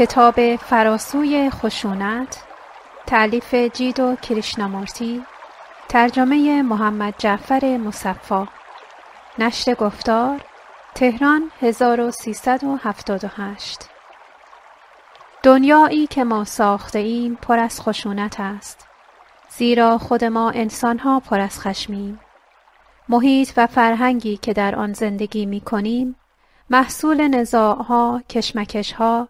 کتاب فراسوی خشونت تعلیف جیدو کریشنامورتی ترجمه محمد جعفر مصفا نشر گفتار تهران 1378 دنیایی که ما ساخته ایم پر از خشونت است زیرا خود ما انسانها پر از خشمیم محیط و فرهنگی که در آن زندگی می کنیم محصول نزاعها، ها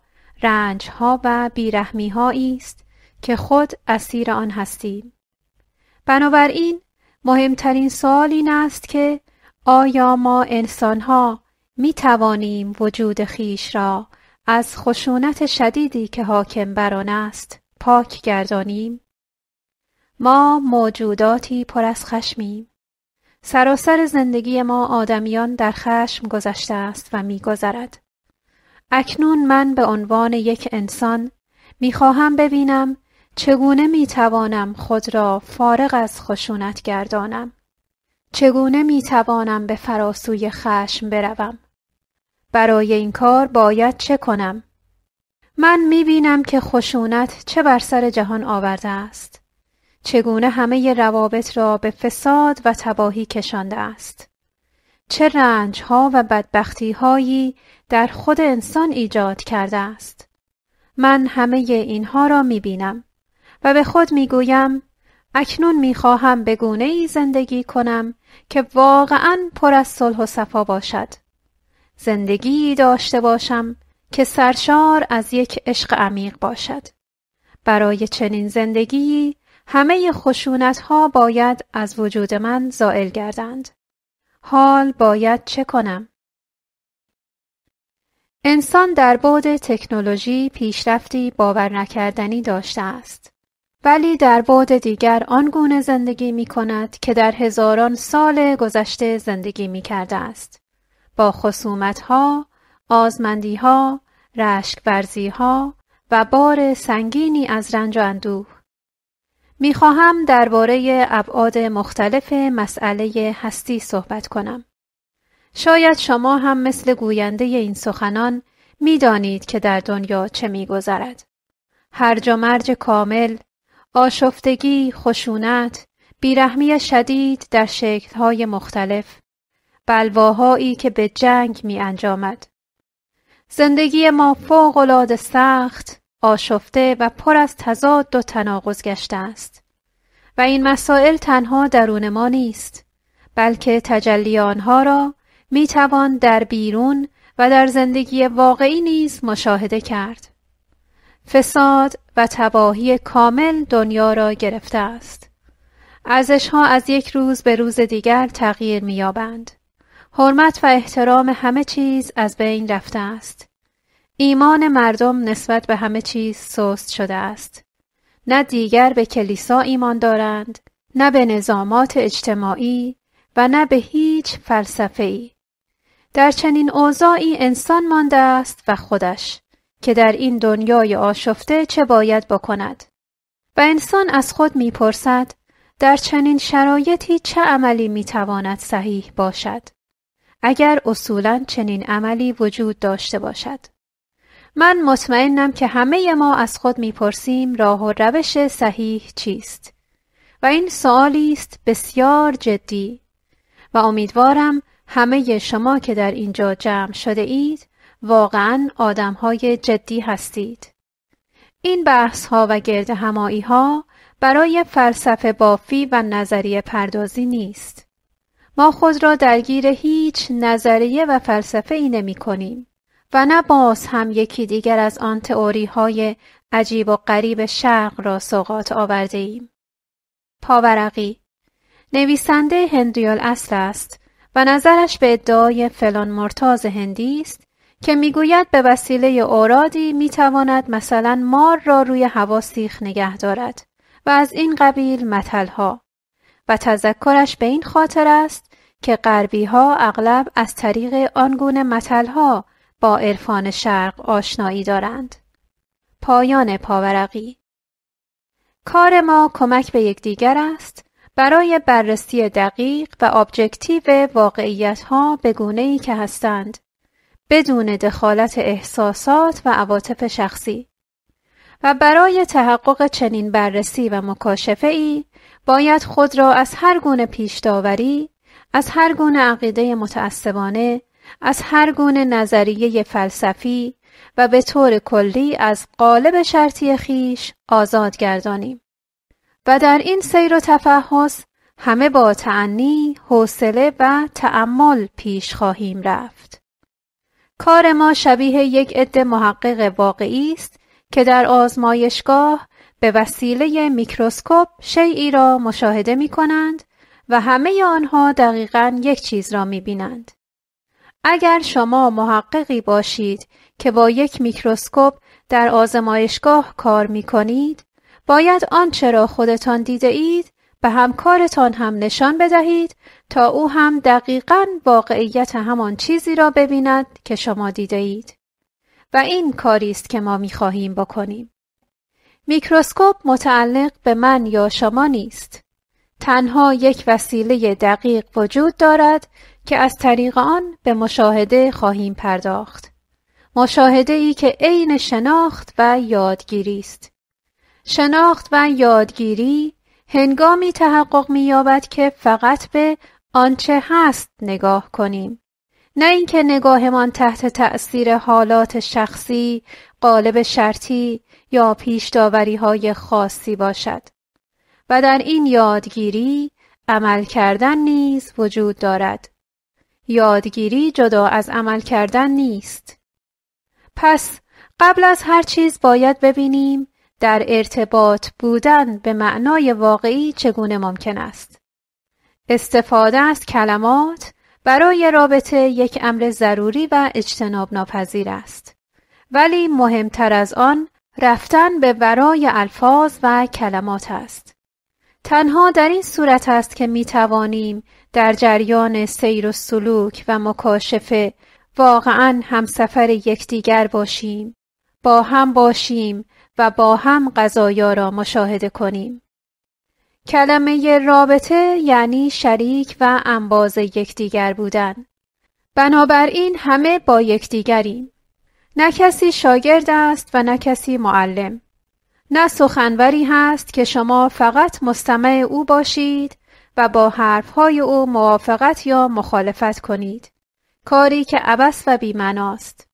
ها و بیرحمیهایی است که خود اسیر آن هستیم بنابراین مهمترین سوال این است که آیا ما انسانها می توانیم وجود خیش را از خشونت شدیدی که حاکم بر آن است پاک گردانیم ما موجوداتی پر از خشمیم سراسر زندگی ما آدمیان در خشم گذشته است و گذرد. اکنون من به عنوان یک انسان میخواهم ببینم چگونه میتوانم خود را فارغ از خشونت گردانم چگونه میتوانم به فراسوی خشم بروم برای این کار باید چه کنم من میبینم که خشونت چه بر سر جهان آورده است چگونه همه روابط را به فساد و تباهی کشانده است چه ها و هایی در خود انسان ایجاد کرده است من همه اینها را می بینم و به خود می گویم اکنون می خواهم به گونه ای زندگی کنم که واقعا پر از صلح و صفا باشد زندگی داشته باشم که سرشار از یک عشق عمیق باشد برای چنین زندگی همه خشونت ها باید از وجود من زائل گردند حال باید چه کنم؟ انسان در بعد تکنولوژی پیشرفتی باور نکردنی داشته است. ولی در بعد دیگر آنگونه زندگی می کند که در هزاران سال گذشته زندگی می کرده است. با خصومت ها، آزمندی ها، رشک ها و بار سنگینی از رنج و اندوه. میخواهم درباره ابعاد مختلف مسئله هستی صحبت کنم. شاید شما هم مثل گوینده این سخنان میدانید که در دنیا چه میگذرد. هرج و مرج کامل، آشفتگی، خشونت، بیرحمی شدید در شکلهای مختلف، بلواهایی که به جنگ می انجامد. زندگی ما فوقالعاده سخت، آشفته و پر از تضاد و تناقض گشته است و این مسائل تنها درون ما نیست بلکه تجلی آنها را می توان در بیرون و در زندگی واقعی نیز مشاهده کرد فساد و تباهی کامل دنیا را گرفته است ها از یک روز به روز دیگر تغییر یابند حرمت و احترام همه چیز از بین رفته است ایمان مردم نسبت به همه چیز سست شده است. نه دیگر به کلیسا ایمان دارند، نه به نظامات اجتماعی و نه به هیچ فلسفه ای. در چنین اوضاعی انسان مانده است و خودش که در این دنیای آشفته چه باید بکند و انسان از خود میپرسد در چنین شرایطی چه عملی میتواند صحیح باشد اگر اصولا چنین عملی وجود داشته باشد من مطمئنم که همه ما از خود میپرسیم راه و روش صحیح چیست و این سوالی است بسیار جدی و امیدوارم همه شما که در اینجا جمع شده اید واقعا آدم های جدی هستید. این بحث ها و گرد همایی ها برای فلسفه بافی و نظریه پردازی نیست. ما خود را درگیر هیچ نظریه و فلسفه ای نمی کنیم. و نه باز هم یکی دیگر از آن تئوری های عجیب و غریب شرق را سوقات آورده ایم. پاورقی نویسنده هندیال اصل است و نظرش به ادعای فلان مرتاز هندی است که میگوید به وسیله اورادی میتواند مثلا مار را روی هوا سیخ نگه دارد و از این قبیل متلها و تذکرش به این خاطر است که غربی ها اغلب از طریق آنگونه متلها با عرفان شرق آشنایی دارند. پایان پاورقی کار ما کمک به یکدیگر است برای بررسی دقیق و ابجکتیو واقعیت ها به گونه ای که هستند بدون دخالت احساسات و عواطف شخصی و برای تحقق چنین بررسی و مکاشفه ای باید خود را از هر گونه پیش داوری از هر گونه عقیده متعصبانه از هر گونه نظریه فلسفی و به طور کلی از قالب شرطی خیش آزاد گردانیم و در این سیر و تفحص همه با تعنی، حوصله و تعمل پیش خواهیم رفت. کار ما شبیه یک عده محقق واقعی است که در آزمایشگاه به وسیله میکروسکوپ شیعی را مشاهده می کنند و همه آنها دقیقا یک چیز را می بینند. اگر شما محققی باشید که با یک میکروسکوپ در آزمایشگاه کار می کنید، باید آنچه را خودتان دیده اید به همکارتان هم نشان بدهید تا او هم دقیقا واقعیت همان چیزی را ببیند که شما دیده اید. و این کاری است که ما می خواهیم بکنیم. میکروسکوپ متعلق به من یا شما نیست. تنها یک وسیله دقیق وجود دارد که از طریق آن به مشاهده خواهیم پرداخت. مشاهده ای که عین شناخت و یادگیری است. شناخت و یادگیری هنگامی تحقق می‌یابد که فقط به آنچه هست نگاه کنیم. نه اینکه نگاهمان تحت تأثیر حالات شخصی، قالب شرطی یا پیش های خاصی باشد. و در این یادگیری عمل کردن نیز وجود دارد. یادگیری جدا از عمل کردن نیست. پس قبل از هر چیز باید ببینیم در ارتباط بودن به معنای واقعی چگونه ممکن است. استفاده از کلمات برای رابطه یک امر ضروری و اجتناب ناپذیر است. ولی مهمتر از آن رفتن به ورای الفاظ و کلمات است. تنها در این صورت است که می توانیم در جریان سیر و سلوک و مکاشفه واقعا همسفر یکدیگر باشیم با هم باشیم و با هم غذایا را مشاهده کنیم کلمه رابطه یعنی شریک و انباز یکدیگر بودن بنابراین همه با یکدیگریم نه کسی شاگرد است و نه کسی معلم نه سخنوری هست که شما فقط مستمع او باشید و با حرفهای او موافقت یا مخالفت کنید. کاری که عبس و بیمناست.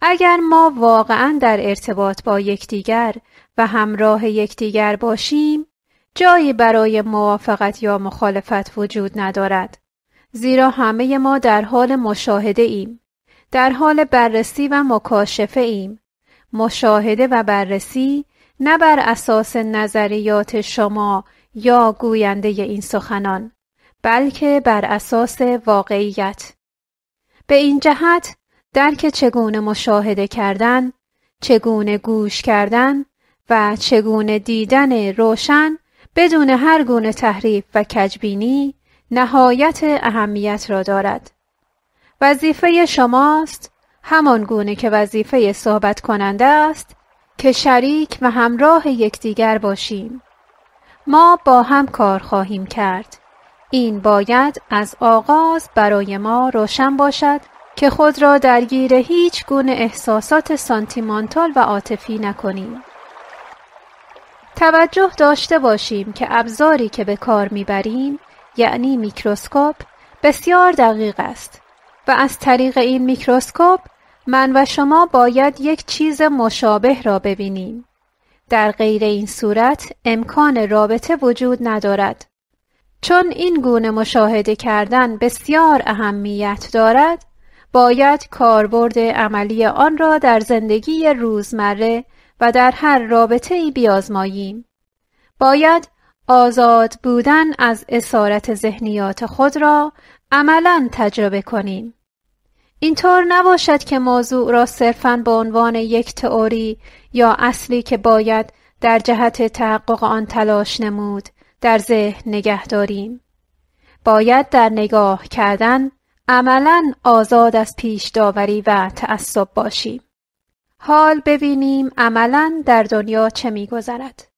اگر ما واقعا در ارتباط با یکدیگر و همراه یکدیگر باشیم، جایی برای موافقت یا مخالفت وجود ندارد. زیرا همه ما در حال مشاهده ایم. در حال بررسی و مکاشفه ایم. مشاهده و بررسی نه بر اساس نظریات شما یا گوینده این سخنان بلکه بر اساس واقعیت به این جهت درک چگونه مشاهده کردن چگونه گوش کردن و چگونه دیدن روشن بدون هر گونه تحریف و کجبینی نهایت اهمیت را دارد وظیفه شماست همان گونه که وظیفه صحبت کننده است که شریک و همراه یکدیگر باشیم ما با هم کار خواهیم کرد. این باید از آغاز برای ما روشن باشد که خود را درگیر هیچ گونه احساسات سانتیمانتال و عاطفی نکنیم. توجه داشته باشیم که ابزاری که به کار میبریم یعنی میکروسکوپ بسیار دقیق است و از طریق این میکروسکوپ من و شما باید یک چیز مشابه را ببینیم در غیر این صورت امکان رابطه وجود ندارد. چون این گونه مشاهده کردن بسیار اهمیت دارد، باید کاربرد عملی آن را در زندگی روزمره و در هر رابطه ای بیازماییم. باید آزاد بودن از اسارت ذهنیات خود را عملا تجربه کنیم. اینطور نباشد که موضوع را صرفا به عنوان یک تئوری یا اصلی که باید در جهت تحقق آن تلاش نمود در ذهن نگه داریم باید در نگاه کردن عملا آزاد از پیش داوری و تعصب باشیم حال ببینیم عملا در دنیا چه گذرد.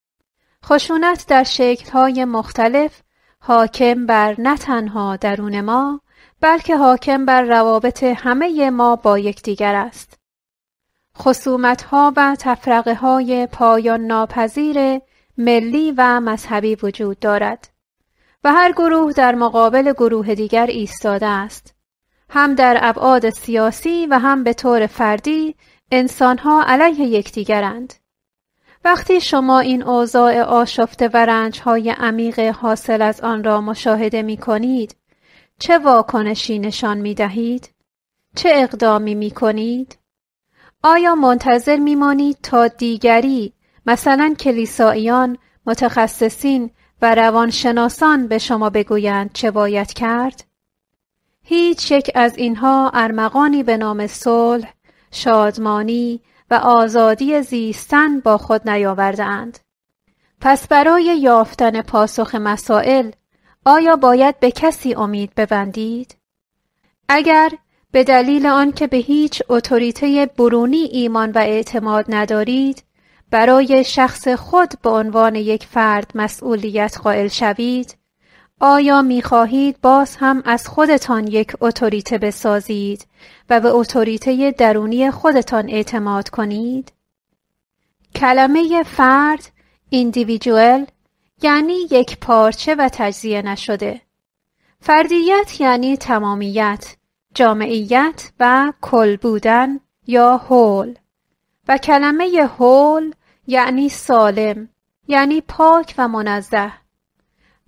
خشونت در شکل‌های مختلف حاکم بر نه تنها درون ما بلکه حاکم بر روابط همه ما با یکدیگر است. خصومت ها و تفرقه های پایان ناپذیر ملی و مذهبی وجود دارد و هر گروه در مقابل گروه دیگر ایستاده است. هم در ابعاد سیاسی و هم به طور فردی انسانها علیه یکدیگرند. وقتی شما این اوضاع آشفته و رنج های عمیق حاصل از آن را مشاهده می کنید چه واکنشی نشان می دهید؟ چه اقدامی می کنید؟ آیا منتظر می مانید تا دیگری مثلا کلیساییان، متخصصین و روانشناسان به شما بگویند چه باید کرد؟ هیچ یک از اینها ارمغانی به نام صلح، شادمانی و آزادی زیستن با خود نیاوردند پس برای یافتن پاسخ مسائل آیا باید به کسی امید ببندید؟ اگر به دلیل آن که به هیچ اتوریته برونی ایمان و اعتماد ندارید برای شخص خود به عنوان یک فرد مسئولیت قائل شوید آیا می خواهید باز هم از خودتان یک اتوریته بسازید و به اتوریته درونی خودتان اعتماد کنید؟ کلمه فرد، ایندیویدوال یعنی یک پارچه و تجزیه نشده. فردیت یعنی تمامیت، جامعیت و کل بودن یا هول و کلمه هول یعنی سالم یعنی پاک و منزه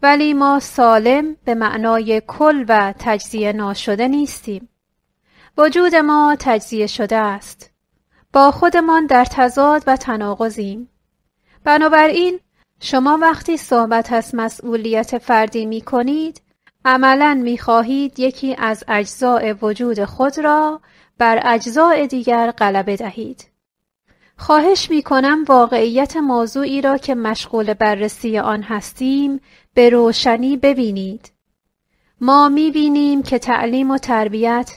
ولی ما سالم به معنای کل و تجزیه ناشده نیستیم وجود ما تجزیه شده است با خودمان در تضاد و تناقضیم بنابراین شما وقتی صحبت از مسئولیت فردی می کنید عملا می خواهید یکی از اجزاء وجود خود را بر اجزاء دیگر غلبه دهید. خواهش می کنم واقعیت موضوعی را که مشغول بررسی آن هستیم به روشنی ببینید. ما می بینیم که تعلیم و تربیت،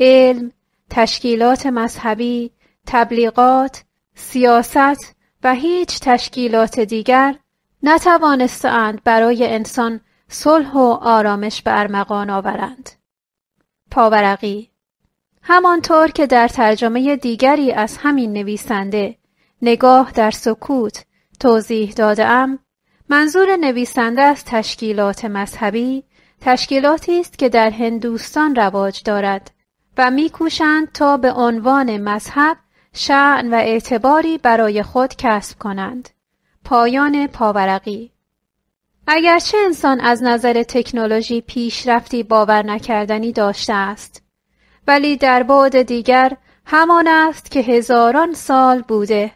علم، تشکیلات مذهبی، تبلیغات، سیاست و هیچ تشکیلات دیگر نتوانستند برای انسان صلح و آرامش به ارمغان آورند. پاورقی همانطور که در ترجمه دیگری از همین نویسنده نگاه در سکوت توضیح ام، منظور نویسنده از تشکیلات مذهبی تشکیلاتی است که در هندوستان رواج دارد و میکوشند تا به عنوان مذهب شعن و اعتباری برای خود کسب کنند. پایان پاورقی اگرچه انسان از نظر تکنولوژی پیشرفتی باور نکردنی داشته است ولی در بعد دیگر همان است که هزاران سال بوده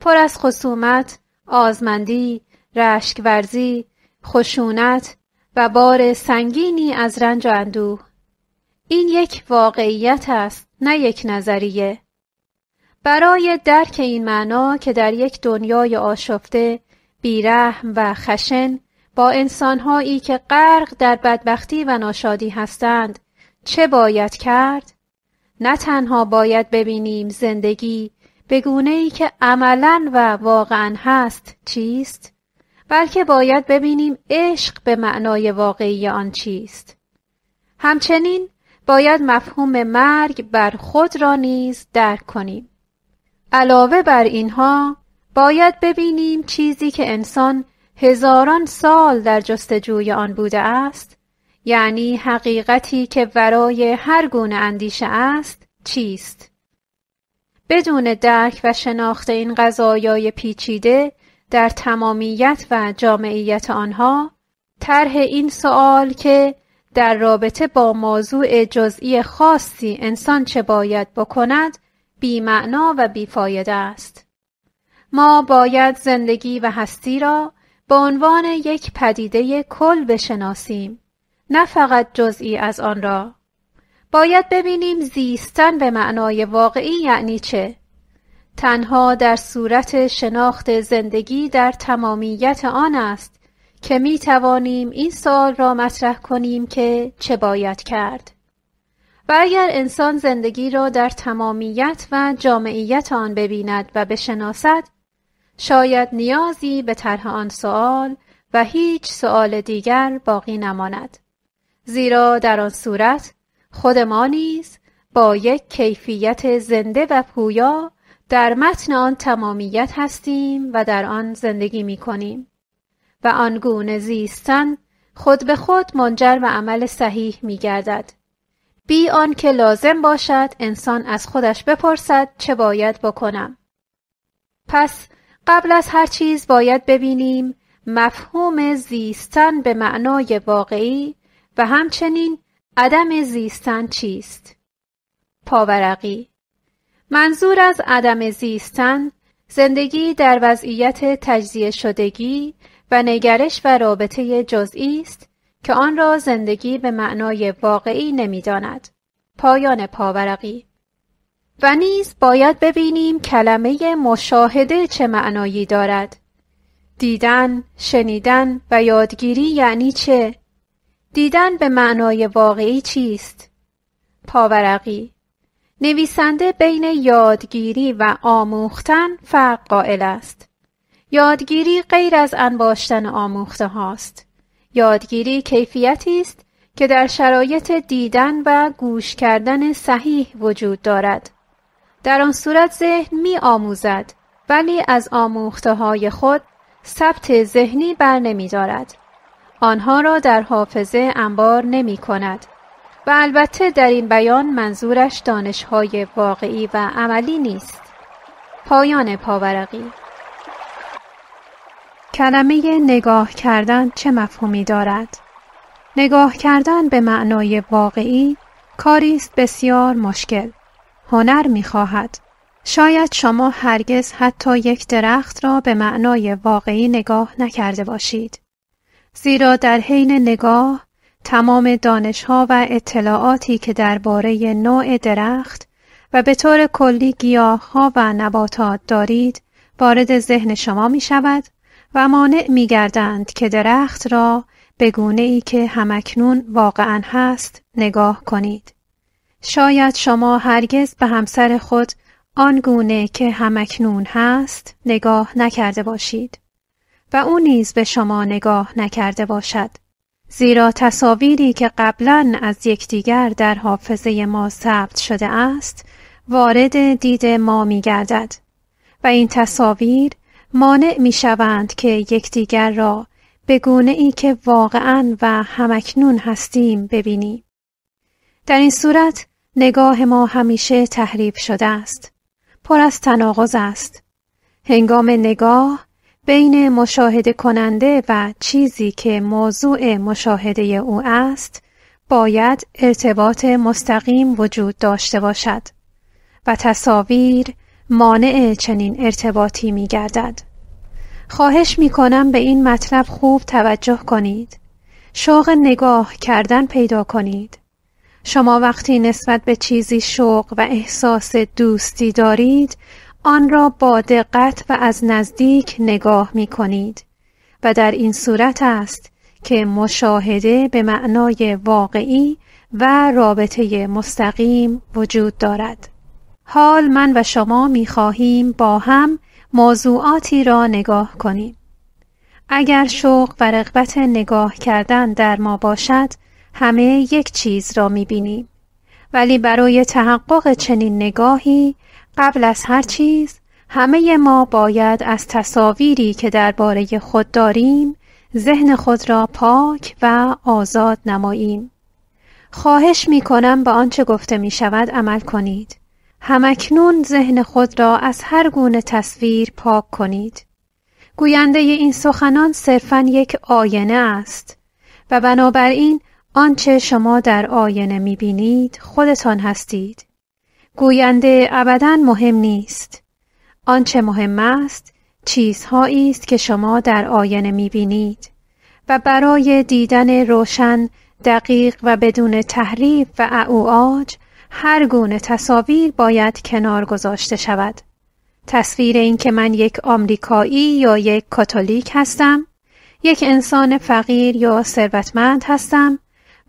پر از خصومت، آزمندی، رشکورزی، خشونت و بار سنگینی از رنج و اندوه این یک واقعیت است نه یک نظریه برای درک این معنا که در یک دنیای آشفته، بیرحم و خشن با انسانهایی که غرق در بدبختی و ناشادی هستند چه باید کرد؟ نه تنها باید ببینیم زندگی به گونه ای که عملا و واقعا هست چیست؟ بلکه باید ببینیم عشق به معنای واقعی آن چیست. همچنین باید مفهوم مرگ بر خود را نیز درک کنیم. علاوه بر اینها باید ببینیم چیزی که انسان هزاران سال در جستجوی آن بوده است یعنی حقیقتی که ورای هر گونه اندیشه است چیست بدون درک و شناخت این قضایای پیچیده در تمامیت و جامعیت آنها طرح این سوال که در رابطه با موضوع جزئی خاصی انسان چه باید بکند بیمعنا و بیفایده است. ما باید زندگی و هستی را به عنوان یک پدیده کل بشناسیم نه فقط جزئی از آن را باید ببینیم زیستن به معنای واقعی یعنی چه تنها در صورت شناخت زندگی در تمامیت آن است که می توانیم این سال را مطرح کنیم که چه باید کرد و اگر انسان زندگی را در تمامیت و جامعیت آن ببیند و بشناسد شاید نیازی به طرح آن سوال و هیچ سوال دیگر باقی نماند زیرا در آن صورت خود ما نیز با یک کیفیت زنده و پویا در متن آن تمامیت هستیم و در آن زندگی می کنیم و آن گونه زیستن خود به خود منجر به عمل صحیح می گردد بی که لازم باشد انسان از خودش بپرسد چه باید بکنم پس قبل از هر چیز باید ببینیم مفهوم زیستن به معنای واقعی و همچنین عدم زیستن چیست پاورقی منظور از عدم زیستن زندگی در وضعیت تجزیه شدگی و نگرش و رابطه جزئی است که آن را زندگی به معنای واقعی نمیداند. پایان پاورقی و نیز باید ببینیم کلمه مشاهده چه معنایی دارد. دیدن، شنیدن و یادگیری یعنی چه؟ دیدن به معنای واقعی چیست؟ پاورقی نویسنده بین یادگیری و آموختن فرق قائل است. یادگیری غیر از انباشتن آموخته هاست. یادگیری کیفیتی است که در شرایط دیدن و گوش کردن صحیح وجود دارد. در آن صورت ذهن می آموزد ولی از آموخته های خود ثبت ذهنی بر نمی دارد. آنها را در حافظه انبار نمی کند. و البته در این بیان منظورش دانشهای واقعی و عملی نیست. پایان پاورقی کلمه نگاه کردن چه مفهومی دارد؟ نگاه کردن به معنای واقعی کاری است بسیار مشکل. هنر خواهد. شاید شما هرگز حتی یک درخت را به معنای واقعی نگاه نکرده باشید. زیرا در حین نگاه تمام دانشها و اطلاعاتی که درباره نوع درخت و به طور کلی گیاه ها و نباتات دارید وارد ذهن شما می شود و مانع می گردند که درخت را به گونه ای که همکنون واقعا هست نگاه کنید. شاید شما هرگز به همسر خود آن گونه که همکنون هست نگاه نکرده باشید و او نیز به شما نگاه نکرده باشد. زیرا تصاویری که قبلا از یکدیگر در حافظه ما ثبت شده است وارد دید ما می گردد و این تصاویر مانع می شوند که یکدیگر را به گونه ای که واقعا و همکنون هستیم ببینیم. در این صورت نگاه ما همیشه تحریف شده است. پر از تناقض است. هنگام نگاه بین مشاهده کننده و چیزی که موضوع مشاهده او است باید ارتباط مستقیم وجود داشته باشد و تصاویر مانع چنین ارتباطی می گردد. خواهش می کنم به این مطلب خوب توجه کنید. شوق نگاه کردن پیدا کنید. شما وقتی نسبت به چیزی شوق و احساس دوستی دارید، آن را با دقت و از نزدیک نگاه می کنید و در این صورت است که مشاهده به معنای واقعی و رابطه مستقیم وجود دارد. حال من و شما می خواهیم با هم موضوعاتی را نگاه کنیم. اگر شوق و رغبت نگاه کردن در ما باشد، همه یک چیز را می بینیم. ولی برای تحقق چنین نگاهی قبل از هر چیز همه ما باید از تصاویری که درباره خود داریم ذهن خود را پاک و آزاد نماییم. خواهش می کنم به آنچه گفته می شود عمل کنید. همکنون ذهن خود را از هر گونه تصویر پاک کنید. گوینده این سخنان صرفا یک آینه است و بنابراین آنچه شما در آینه بینید خودتان هستید. گوینده ابدا مهم نیست. آنچه مهم است چیزهایی است که شما در آینه بینید و برای دیدن روشن دقیق و بدون تحریف و اعواج هر گونه تصاویر باید کنار گذاشته شود. تصویر اینکه من یک آمریکایی یا یک کاتولیک هستم، یک انسان فقیر یا ثروتمند هستم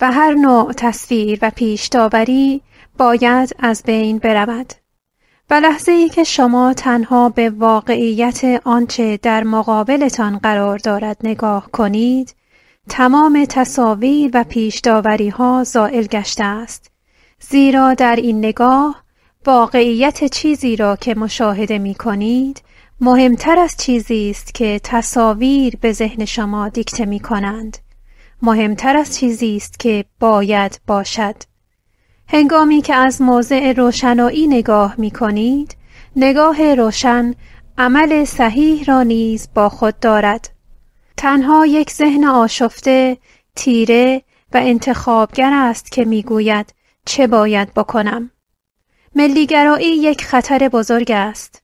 و هر نوع تصویر و پیش‌داوری باید از بین برود. و لحظه ای که شما تنها به واقعیت آنچه در مقابلتان قرار دارد نگاه کنید، تمام تصاویر و داوری ها زائل گشته است زیرا در این نگاه واقعیت چیزی را که مشاهده می کنید مهمتر از چیزی است که تصاویر به ذهن شما دیکته می کنند. مهمتر از چیزی است که باید باشد. هنگامی که از موضع روشنایی نگاه می کنید، نگاه روشن عمل صحیح را نیز با خود دارد. تنها یک ذهن آشفته، تیره و انتخابگر است که میگوید چه باید بکنم؟ ملیگرایی یک خطر بزرگ است.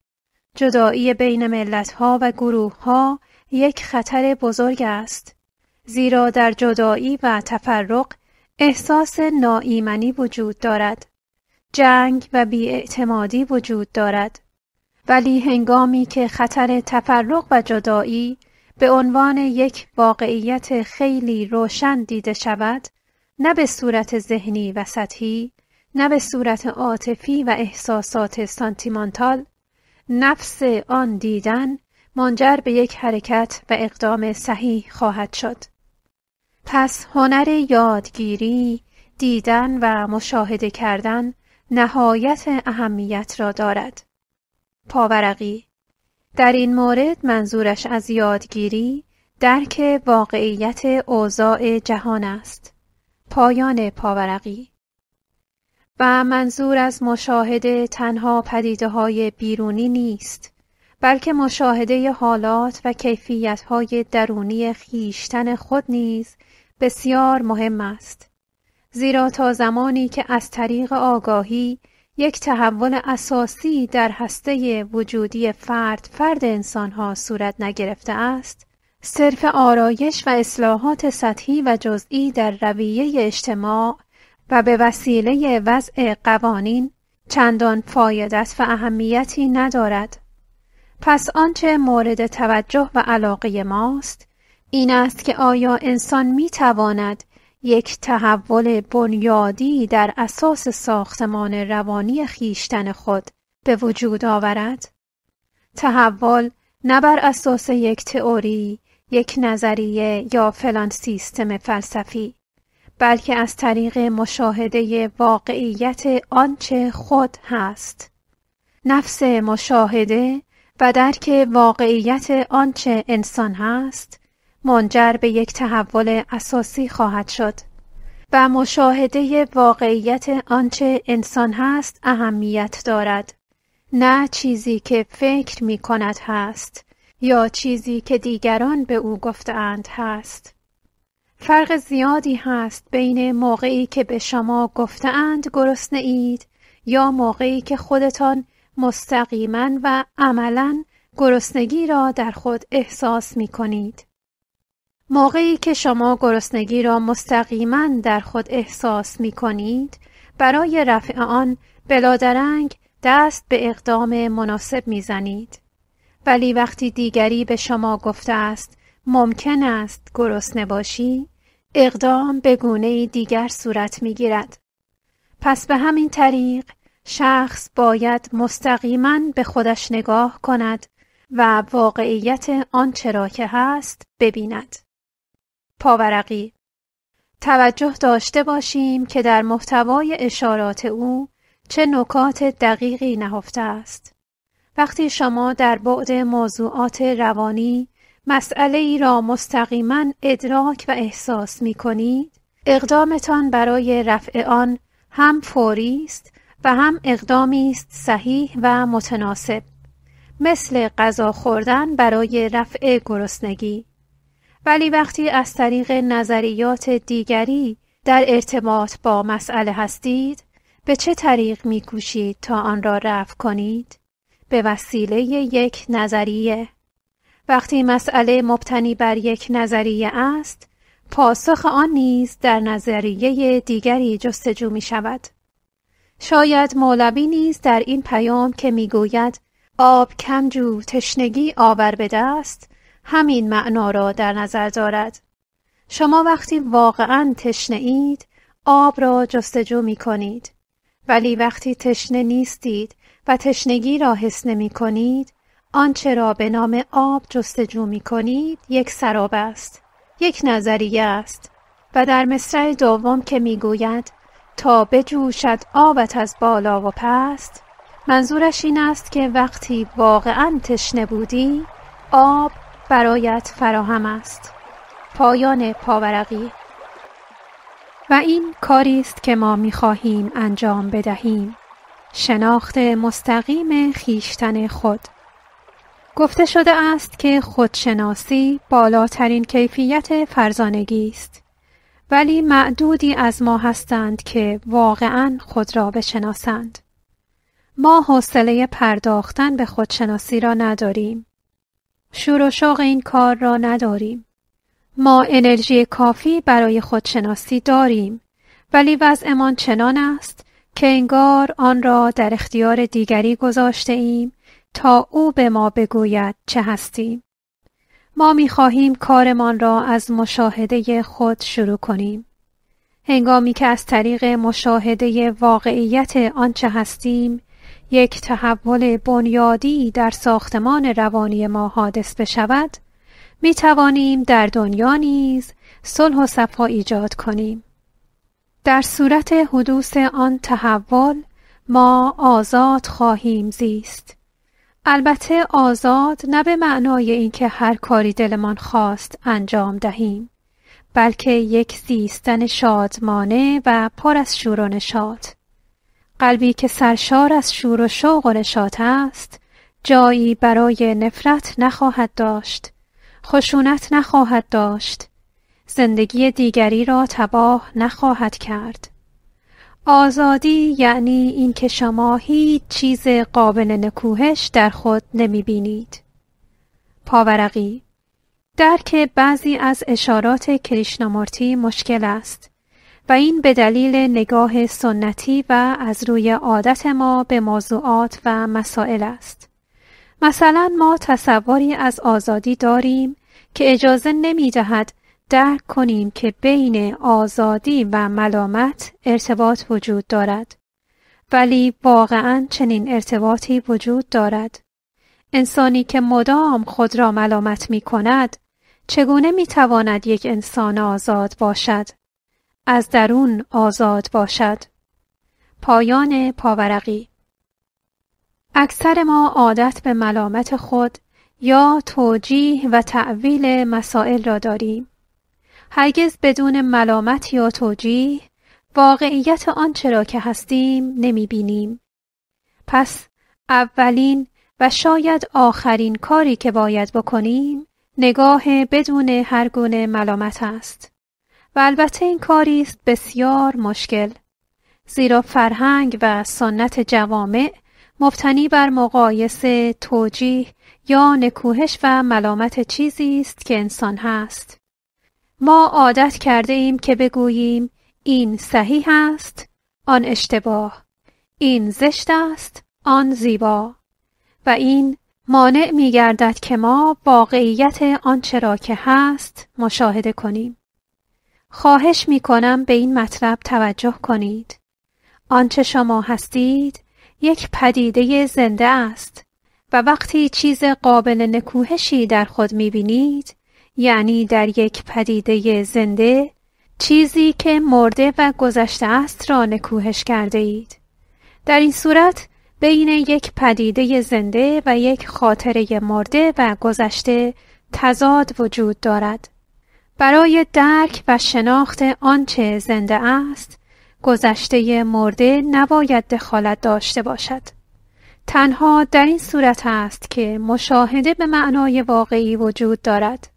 جدایی بین ملت ها و ها یک خطر بزرگ است. زیرا در جدایی و تفرق احساس ناایمنی وجود دارد. جنگ و بیاعتمادی وجود دارد. ولی هنگامی که خطر تفرق و جدایی به عنوان یک واقعیت خیلی روشن دیده شود، نه به صورت ذهنی و سطحی نه به صورت عاطفی و احساسات سانتیمانتال نفس آن دیدن منجر به یک حرکت و اقدام صحیح خواهد شد پس هنر یادگیری دیدن و مشاهده کردن نهایت اهمیت را دارد پاورقی در این مورد منظورش از یادگیری درک واقعیت اوضاع جهان است پایان پاورقی و منظور از مشاهده تنها پدیده های بیرونی نیست بلکه مشاهده حالات و کیفیت های درونی خیشتن خود نیز بسیار مهم است زیرا تا زمانی که از طریق آگاهی یک تحول اساسی در هسته وجودی فرد فرد انسان ها صورت نگرفته است صرف آرایش و اصلاحات سطحی و جزئی در رویه اجتماع و به وسیله وضع قوانین چندان فایدت و اهمیتی ندارد. پس آنچه مورد توجه و علاقه ماست این است که آیا انسان می تواند یک تحول بنیادی در اساس ساختمان روانی خیشتن خود به وجود آورد؟ تحول نه بر اساس یک تئوری یک نظریه یا فلان سیستم فلسفی بلکه از طریق مشاهده واقعیت آنچه خود هست نفس مشاهده و درک واقعیت آنچه انسان هست منجر به یک تحول اساسی خواهد شد و مشاهده واقعیت آنچه انسان هست اهمیت دارد نه چیزی که فکر می کند هست یا چیزی که دیگران به او گفتهاند هست فرق زیادی هست بین موقعی که به شما گفتهاند گرسنه اید یا موقعی که خودتان مستقیما و عملا گرسنگی را در خود احساس می کنید. موقعی که شما گرسنگی را مستقیما در خود احساس می کنید برای رفع آن بلادرنگ دست به اقدام مناسب می زنید. ولی وقتی دیگری به شما گفته است ممکن است گرسنه باشی اقدام به گونه دیگر صورت می گیرد. پس به همین طریق شخص باید مستقیما به خودش نگاه کند و واقعیت آن را که هست ببیند. پاورقی توجه داشته باشیم که در محتوای اشارات او چه نکات دقیقی نهفته است. وقتی شما در بعد موضوعات روانی مسئله ای را مستقیما ادراک و احساس می کنید، اقدامتان برای رفع آن هم فوری است و هم اقدامی است صحیح و متناسب مثل غذا خوردن برای رفع گرسنگی ولی وقتی از طریق نظریات دیگری در ارتباط با مسئله هستید به چه طریق میکوشید تا آن را رفع کنید به وسیله یک نظریه وقتی مسئله مبتنی بر یک نظریه است پاسخ آن نیز در نظریه دیگری جستجو می شود شاید مولوی نیز در این پیام که میگوید آب کمجو تشنگی آور به دست همین معنا را در نظر دارد شما وقتی واقعا تشنه اید آب را جستجو می کنید ولی وقتی تشنه نیستید و تشنگی را حس نمی کنید آنچه را به نام آب جستجو می کنید یک سراب است یک نظریه است و در مصرع دوم که می گوید تا بجوشد آبت از بالا و پست منظورش این است که وقتی واقعا تشنه بودی آب برایت فراهم است پایان پاورقی و این کاری است که ما می خواهیم انجام بدهیم شناخت مستقیم خیشتن خود گفته شده است که خودشناسی بالاترین کیفیت فرزانگی است ولی معدودی از ما هستند که واقعا خود را بشناسند ما حوصله پرداختن به خودشناسی را نداریم شور و شوق این کار را نداریم ما انرژی کافی برای خودشناسی داریم ولی وضعمان چنان است که انگار آن را در اختیار دیگری گذاشته ایم تا او به ما بگوید چه هستیم. ما می خواهیم کارمان را از مشاهده خود شروع کنیم. هنگامی که از طریق مشاهده واقعیت آنچه هستیم یک تحول بنیادی در ساختمان روانی ما حادث بشود می توانیم در دنیا نیز صلح و صفا ایجاد کنیم در صورت حدوث آن تحول ما آزاد خواهیم زیست البته آزاد نه به معنای اینکه هر کاری دلمان خواست انجام دهیم بلکه یک زیستن شادمانه و پر از شور و نشاط قلبی که سرشار از شور و شوق و نشاط است جایی برای نفرت نخواهد داشت خشونت نخواهد داشت زندگی دیگری را تباه نخواهد کرد. آزادی یعنی اینکه شما هیچ چیز قابل نکوهش در خود نمی بینید. پاورقی درک بعضی از اشارات کریشنامورتی مشکل است و این به دلیل نگاه سنتی و از روی عادت ما به موضوعات و مسائل است. مثلا ما تصوری از آزادی داریم که اجازه نمی دهد درک کنیم که بین آزادی و ملامت ارتباط وجود دارد. ولی واقعا چنین ارتباطی وجود دارد. انسانی که مدام خود را ملامت می کند، چگونه می تواند یک انسان آزاد باشد؟ از درون آزاد باشد. پایان پاورقی اکثر ما عادت به ملامت خود یا توجیه و تعویل مسائل را داریم. هرگز بدون ملامت یا توجیه واقعیت آنچه را که هستیم نمی بینیم. پس اولین و شاید آخرین کاری که باید بکنیم نگاه بدون هر گونه ملامت است و البته این کاری است بسیار مشکل زیرا فرهنگ و سنت جوامع مبتنی بر مقایسه توجیه یا نکوهش و ملامت چیزی است که انسان هست ما عادت کرده ایم که بگوییم این صحیح است آن اشتباه این زشت است آن زیبا و این مانع می گردد که ما واقعیت آنچه را که هست مشاهده کنیم خواهش می کنم به این مطلب توجه کنید آنچه شما هستید یک پدیده زنده است و وقتی چیز قابل نکوهشی در خود می بینید یعنی در یک پدیده زنده چیزی که مرده و گذشته است را نکوهش کرده اید. در این صورت بین یک پدیده زنده و یک خاطره مرده و گذشته تضاد وجود دارد. برای درک و شناخت آنچه زنده است، گذشته مرده نباید دخالت داشته باشد. تنها در این صورت است که مشاهده به معنای واقعی وجود دارد.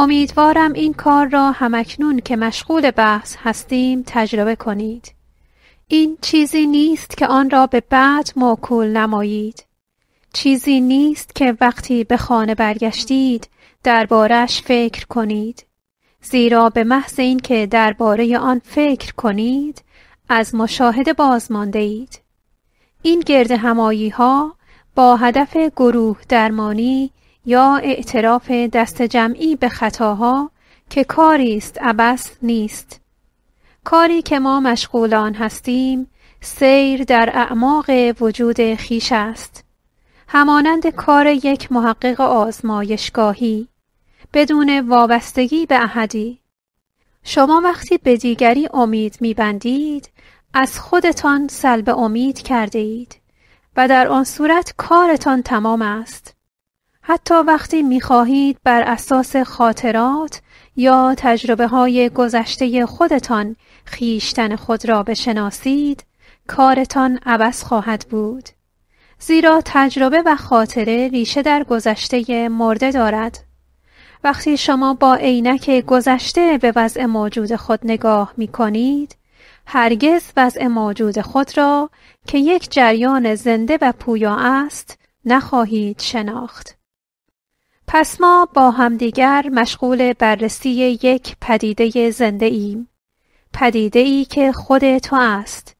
امیدوارم این کار را همکنون که مشغول بحث هستیم تجربه کنید. این چیزی نیست که آن را به بعد موکول نمایید. چیزی نیست که وقتی به خانه برگشتید دربارش فکر کنید. زیرا به محض اینکه درباره آن فکر کنید از مشاهده باز اید. این گرد همایی ها با هدف گروه درمانی یا اعتراف دست جمعی به خطاها که کاری است ابس نیست کاری که ما مشغول آن هستیم سیر در اعماق وجود خیش است همانند کار یک محقق آزمایشگاهی بدون وابستگی به احدی شما وقتی به دیگری امید میبندید از خودتان سلب امید کرده اید و در آن صورت کارتان تمام است حتی وقتی میخواهید بر اساس خاطرات یا تجربه های گذشته خودتان خیشتن خود را بشناسید کارتان عوض خواهد بود زیرا تجربه و خاطره ریشه در گذشته مرده دارد وقتی شما با عینک گذشته به وضع موجود خود نگاه می کنید هرگز وضع موجود خود را که یک جریان زنده و پویا است نخواهید شناخت پس ما با همدیگر مشغول بررسی یک پدیده زنده ایم. پدیده ای که خود تو است.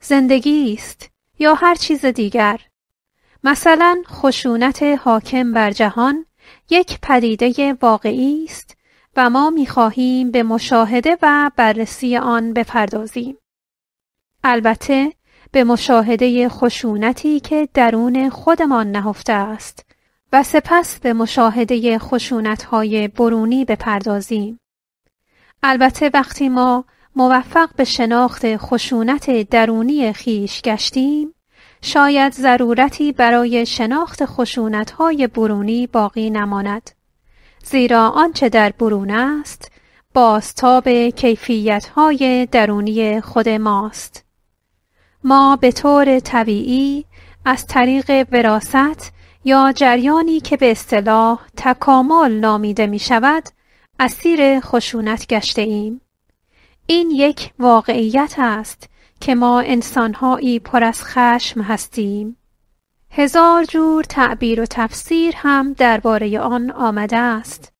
زندگی است یا هر چیز دیگر. مثلا خشونت حاکم بر جهان یک پدیده واقعی است و ما میخواهیم به مشاهده و بررسی آن بپردازیم. البته به مشاهده خشونتی که درون خودمان نهفته است و سپس به مشاهده های برونی بپردازیم. البته وقتی ما موفق به شناخت خشونت درونی خیش گشتیم، شاید ضرورتی برای شناخت های برونی باقی نماند. زیرا آنچه در برون است، بازتاب های درونی خود ماست. ما به طور طبیعی از طریق وراست یا جریانی که به اصطلاح تکامل نامیده می شود اسیر خشونت گشته ایم. این یک واقعیت است که ما انسانهایی پر از خشم هستیم. هزار جور تعبیر و تفسیر هم درباره آن آمده است.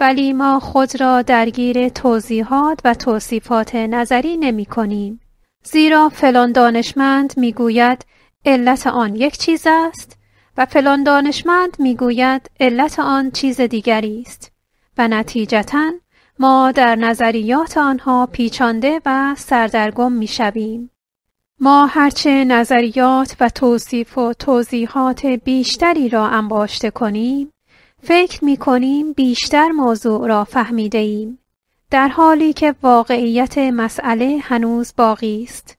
ولی ما خود را درگیر توضیحات و توصیفات نظری نمی کنیم. زیرا فلان دانشمند می گوید علت آن یک چیز است و فلان دانشمند میگوید علت آن چیز دیگری است و نتیجتا ما در نظریات آنها پیچانده و سردرگم میشویم ما هرچه نظریات و توصیف و توضیحات بیشتری را انباشته کنیم فکر می کنیم بیشتر موضوع را فهمیده ایم در حالی که واقعیت مسئله هنوز باقی است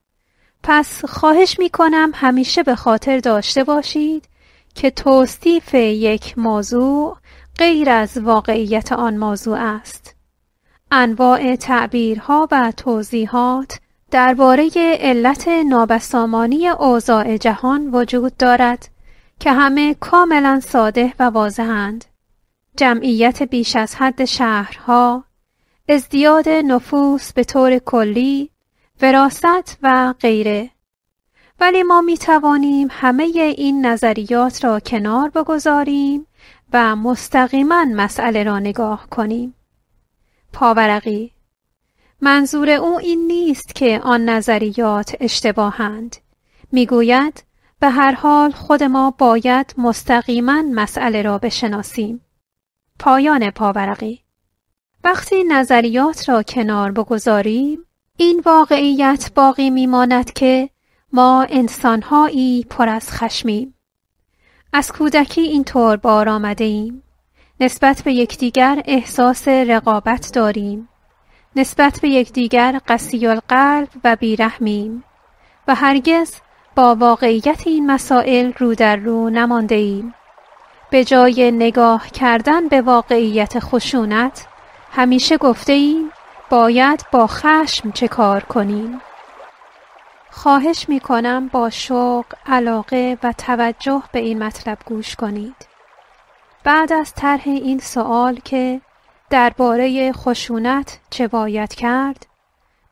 پس خواهش می کنم همیشه به خاطر داشته باشید که توصیف یک موضوع غیر از واقعیت آن موضوع است انواع تعبیرها و توضیحات درباره علت نابسامانی اوضاع جهان وجود دارد که همه کاملا ساده و واضحند جمعیت بیش از حد شهرها ازدیاد نفوس به طور کلی وراست و غیره ولی ما می توانیم همه این نظریات را کنار بگذاریم و مستقیما مسئله را نگاه کنیم. پاورقی منظور او این نیست که آن نظریات اشتباهند. میگوید به هر حال خود ما باید مستقیما مسئله را بشناسیم. پایان پاورقی وقتی نظریات را کنار بگذاریم این واقعیت باقی میماند که ما انسانهایی پر از خشمیم از کودکی اینطور بار آمده ایم نسبت به یکدیگر احساس رقابت داریم نسبت به یکدیگر قسی القلب و بیرحمیم و هرگز با واقعیت این مسائل رو در رو نمانده ایم به جای نگاه کردن به واقعیت خشونت همیشه گفته ایم باید با خشم چه کار کنیم خواهش می کنم با شوق، علاقه و توجه به این مطلب گوش کنید. بعد از طرح این سوال که درباره خشونت چه باید کرد،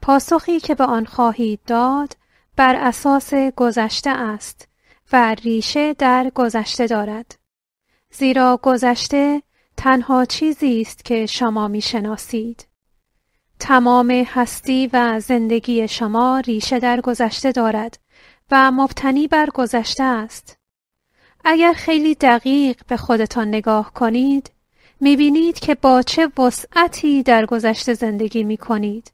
پاسخی که به آن خواهید داد بر اساس گذشته است و ریشه در گذشته دارد. زیرا گذشته تنها چیزی است که شما می شناسید. تمام هستی و زندگی شما ریشه در گذشته دارد و مبتنی بر گذشته است. اگر خیلی دقیق به خودتان نگاه کنید، بینید که با چه وسعتی در گذشته زندگی می کنید.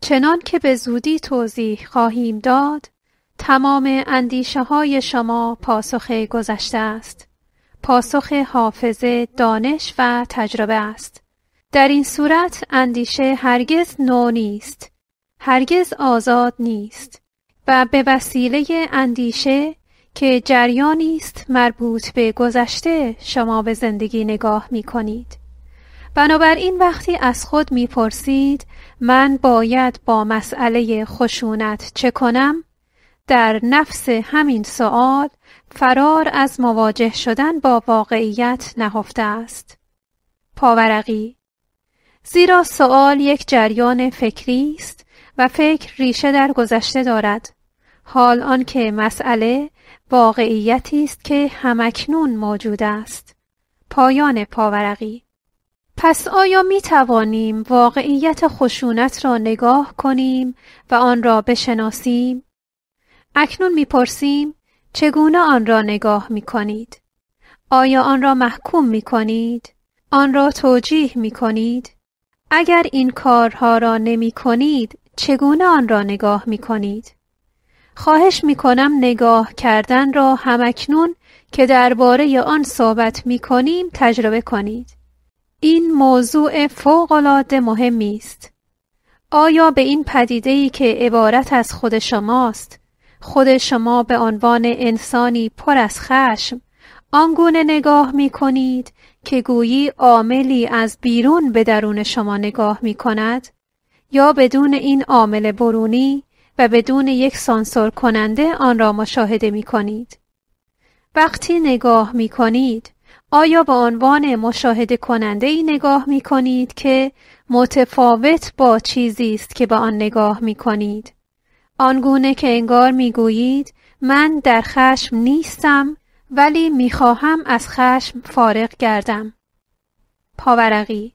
چنان که به زودی توضیح خواهیم داد، تمام اندیشه های شما پاسخ گذشته است. پاسخ حافظه دانش و تجربه است. در این صورت اندیشه هرگز نو نیست هرگز آزاد نیست و به وسیله اندیشه که جریانی است مربوط به گذشته شما به زندگی نگاه می کنید بنابراین وقتی از خود می پرسید من باید با مسئله خشونت چه کنم در نفس همین سوال فرار از مواجه شدن با واقعیت نهفته است پاورقی زیرا سوال یک جریان فکری است و فکر ریشه در گذشته دارد حال آنکه مسئله واقعیتی است که همکنون موجود است پایان پاورقی پس آیا می توانیم واقعیت خشونت را نگاه کنیم و آن را بشناسیم؟ اکنون می پرسیم چگونه آن را نگاه می کنید؟ آیا آن را محکوم می کنید؟ آن را توجیه می کنید؟ اگر این کارها را نمی کنید چگونه آن را نگاه می کنید؟ خواهش می کنم نگاه کردن را همکنون که درباره آن صحبت می کنیم تجربه کنید. این موضوع فوقالعاده مهمی است. آیا به این ای که عبارت از خود شماست، خود شما به عنوان انسانی پر از خشم، آنگونه نگاه می کنید که گویی عاملی از بیرون به درون شما نگاه می کند یا بدون این عامل برونی و بدون یک سانسور کننده آن را مشاهده می کنید. وقتی نگاه می کنید آیا به عنوان مشاهده کننده ای نگاه می کنید که متفاوت با چیزی است که به آن نگاه می کنید؟ آنگونه که انگار می گویید من در خشم نیستم ولی میخواهم از خشم فارغ گردم پاورقی